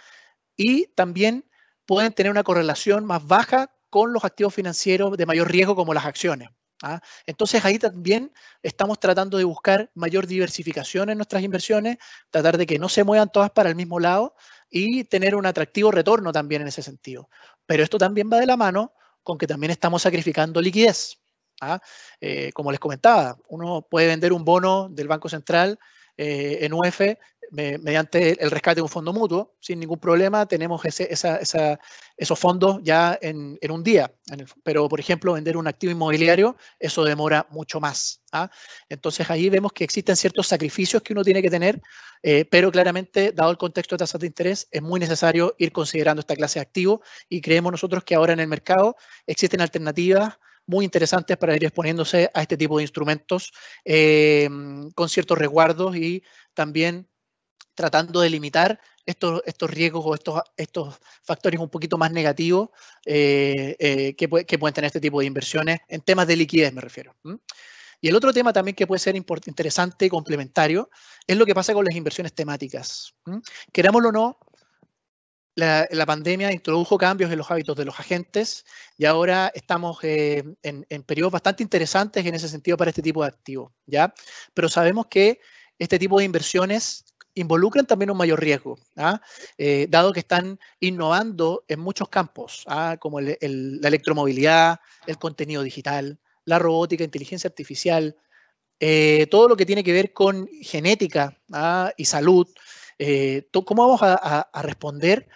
y también pueden tener una correlación más baja con los activos financieros de mayor riesgo como las acciones. ¿ah? Entonces ahí también estamos tratando de buscar mayor diversificación en nuestras inversiones, tratar de que no se muevan todas para el mismo lado y tener un atractivo retorno también en ese sentido. Pero esto también va de la mano con que también estamos sacrificando liquidez. ¿ah? Eh, como les comentaba, uno puede vender un bono del Banco Central eh, en UF mediante el rescate de un fondo mutuo, sin ningún problema, tenemos esos fondos ya en, un día. pero, por ejemplo, vender un activo inmobiliario, eso demora mucho más. ¿ah? Entonces, ahí vemos que existen ciertos sacrificios que uno tiene que tener, eh, pero claramente, dado el contexto de tasas de interés, es muy necesario ir considerando esta clase de activos y creemos nosotros que ahora en el mercado existen alternativas muy interesantes para ir exponiéndose a este tipo de instrumentos eh, con ciertos resguardos y también tratando de limitar estos, estos riesgos o estos, estos factores un poquito más negativos eh, eh, que, pueden tener este tipo de inversiones, en temas de liquidez me refiero. Y el otro tema también que puede ser interesante y complementario es lo que pasa con las inversiones temáticas. Querámoslo o no, la, pandemia introdujo cambios en los hábitos de los agentes y ahora estamos eh, en, periodos bastante interesantes en ese sentido para este tipo de activos, ¿ya? Pero sabemos que este tipo de inversiones involucran también un mayor riesgo, ¿ah? eh, dado que están innovando en muchos campos, ¿ah? como la electromovilidad, el contenido digital, la robótica, inteligencia artificial, eh, todo lo que tiene que ver con genética ¿ah? y salud. Eh, ¿Cómo vamos a, a responder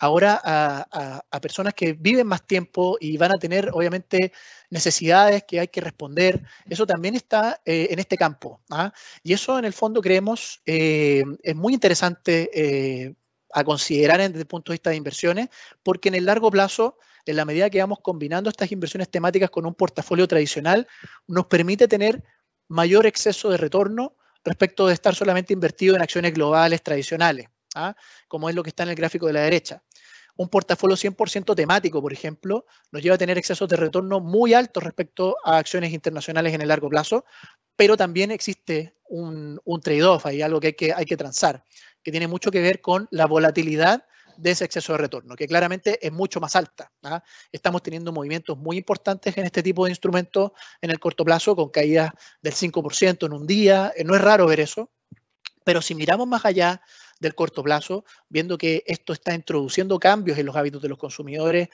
ahora a, personas que viven más tiempo y van a tener, obviamente, necesidades que hay que responder. Eso también está eh, en este campo. ¿ah? Y eso, en el fondo, creemos eh, es muy interesante eh, a considerar desde el punto de vista de inversiones, porque en el largo plazo, en la medida que vamos combinando estas inversiones temáticas con un portafolio tradicional, nos permite tener mayor exceso de retorno respecto de estar solamente invertido en acciones globales tradicionales. ¿ah? como es lo que está en el gráfico de la derecha. Un portafolio 100% temático, por ejemplo, nos lleva a tener excesos de retorno muy altos respecto a acciones internacionales en el largo plazo, pero también existe un, trade-off, hay algo que hay, que transar, que tiene mucho que ver con la volatilidad de ese exceso de retorno, que claramente es mucho más alta. ¿ah? Estamos teniendo movimientos muy importantes en este tipo de instrumentos en el corto plazo, con caídas del 5% en un día. Eh, no es raro ver eso. Pero si miramos más allá del corto plazo, viendo que esto está introduciendo cambios en los hábitos de los consumidores,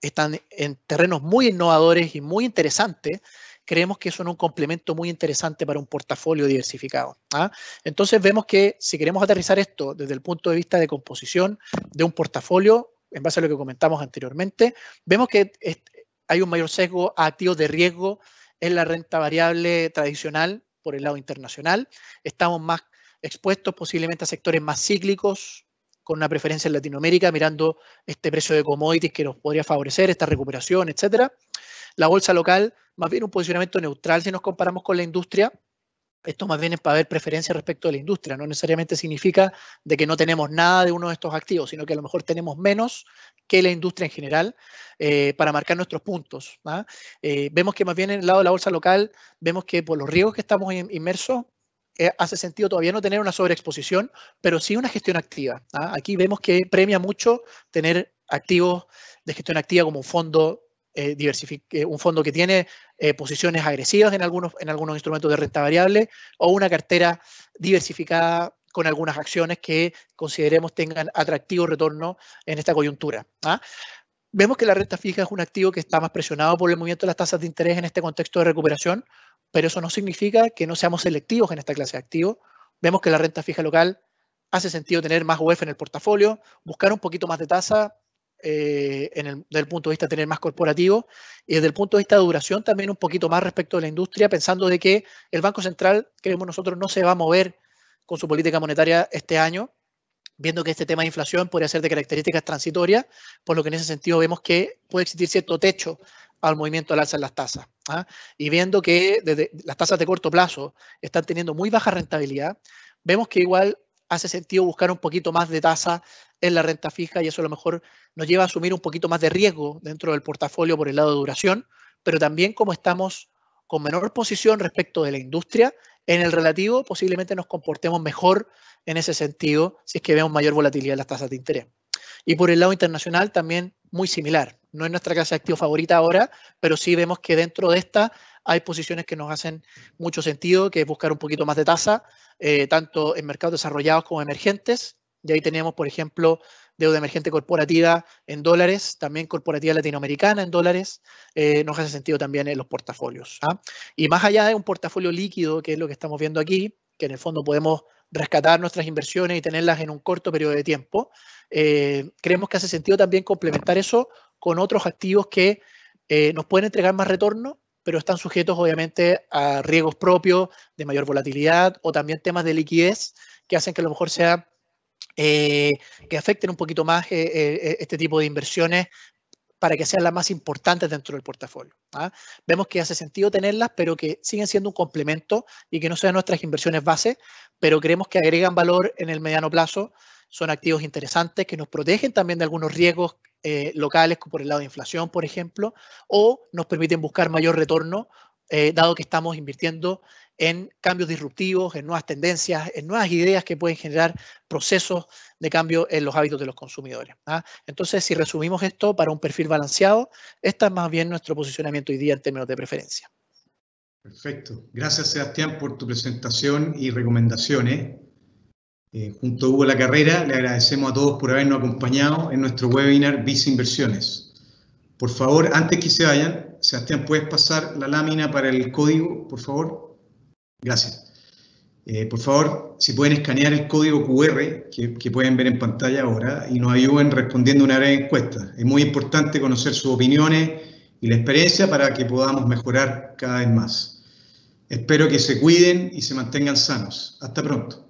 están en terrenos muy innovadores y muy interesantes, creemos que son un complemento muy interesante para un portafolio diversificado. ¿ah? Entonces vemos que si queremos aterrizar esto desde el punto de vista de composición de un portafolio, en base a lo que comentamos anteriormente, vemos que hay un mayor sesgo a de riesgo en la renta variable tradicional por el lado internacional. Estamos más expuestos posiblemente a sectores más cíclicos, con una preferencia en Latinoamérica, mirando este precio de commodities que nos podría favorecer, esta recuperación, etcétera. La bolsa local, más bien un posicionamiento neutral si nos comparamos con la industria. Esto más bien es para ver preferencia respecto a la industria. No necesariamente significa de que no tenemos nada de uno de estos activos, sino que a lo mejor tenemos menos que la industria en general eh, para marcar nuestros puntos. ¿ah? Eh, vemos que más bien en el lado de la bolsa local, vemos que por los riesgos que estamos inmersos, eh, hace sentido todavía no tener una sobreexposición, pero sí una gestión activa. ¿ah? Aquí vemos que premia mucho tener activos de gestión activa como un fondo eh, eh un fondo que tiene eh, posiciones agresivas en algunos, en algunos instrumentos de renta variable o una cartera diversificada con algunas acciones que consideremos tengan atractivo retorno en esta coyuntura. ¿ah? Vemos que la renta fija es un activo que está más presionado por el movimiento de las tasas de interés en este contexto de recuperación, pero eso no significa que no seamos selectivos en esta clase de activos. Vemos que la renta fija local hace sentido tener más UEF en el portafolio, buscar un poquito más de tasa, desde eh, el punto de vista de tener más corporativo, y desde el punto de vista de duración también un poquito más respecto de la industria, pensando de que el Banco Central, creemos nosotros, no se va a mover con su política monetaria este año, viendo que este tema de inflación podría ser de características transitorias, por lo que en ese sentido vemos que puede existir cierto techo al movimiento al alza en las tasas. ¿ah? Y viendo que las tasas de corto plazo están teniendo muy baja rentabilidad, vemos que igual hace sentido buscar un poquito más de tasa en la renta fija y eso a lo mejor nos lleva a asumir un poquito más de riesgo dentro del portafolio por el lado de duración, pero también como estamos con menor posición respecto de la industria, en el relativo posiblemente nos comportemos mejor en ese sentido si es que vemos mayor volatilidad en las tasas de interés. Y por el lado internacional también muy similar. No es nuestra clase de activo favorita ahora, pero sí vemos que dentro de esta hay posiciones que nos hacen mucho sentido, que es buscar un poquito más de tasa, eh, tanto en mercados desarrollados como emergentes. Y ahí teníamos, por ejemplo, deuda emergente corporativa en dólares, también corporativa latinoamericana en dólares, eh, nos hace sentido también en los portafolios. ¿ah? Y más allá de un portafolio líquido, que es lo que estamos viendo aquí, que en el fondo podemos rescatar nuestras inversiones y tenerlas en un corto periodo de tiempo. Eh, creemos que hace sentido también complementar eso con otros activos que eh, nos pueden entregar más retorno, pero están sujetos obviamente a riesgos propios de mayor volatilidad o también temas de liquidez que hacen que a lo mejor sea eh, que afecten un poquito más este tipo de inversiones para que sean las más importantes dentro del portafolio. ¿ah? Vemos que hace sentido tenerlas, pero que siguen siendo un complemento y que no sean nuestras inversiones base, pero creemos que agregan valor en el mediano plazo, son activos interesantes que nos protegen también de algunos riesgos eh, locales, como por el lado de inflación, por ejemplo, o nos permiten buscar mayor retorno, eh, dado que estamos invirtiendo en cambios disruptivos, en nuevas tendencias, en nuevas ideas que pueden generar procesos de cambio en los hábitos de los consumidores. ¿ah? Entonces, si resumimos esto para un perfil balanceado, este es más bien nuestro posicionamiento hoy día en términos de preferencia. Perfecto. Gracias, Sebastián, por tu presentación y recomendaciones. ¿eh? Eh, junto a Hugo La Carrera, le agradecemos a todos por habernos acompañado en nuestro webinar Visa Inversiones. Por favor, antes que se vayan, Sebastián, ¿puedes pasar la lámina para el código, por favor? Gracias. Eh, por favor, si pueden escanear el código QR que, que, pueden ver en pantalla ahora y nos ayuden respondiendo una breve encuesta. Es muy importante conocer sus opiniones y la experiencia para que podamos mejorar cada vez más. Espero que se cuiden y se mantengan sanos. Hasta pronto.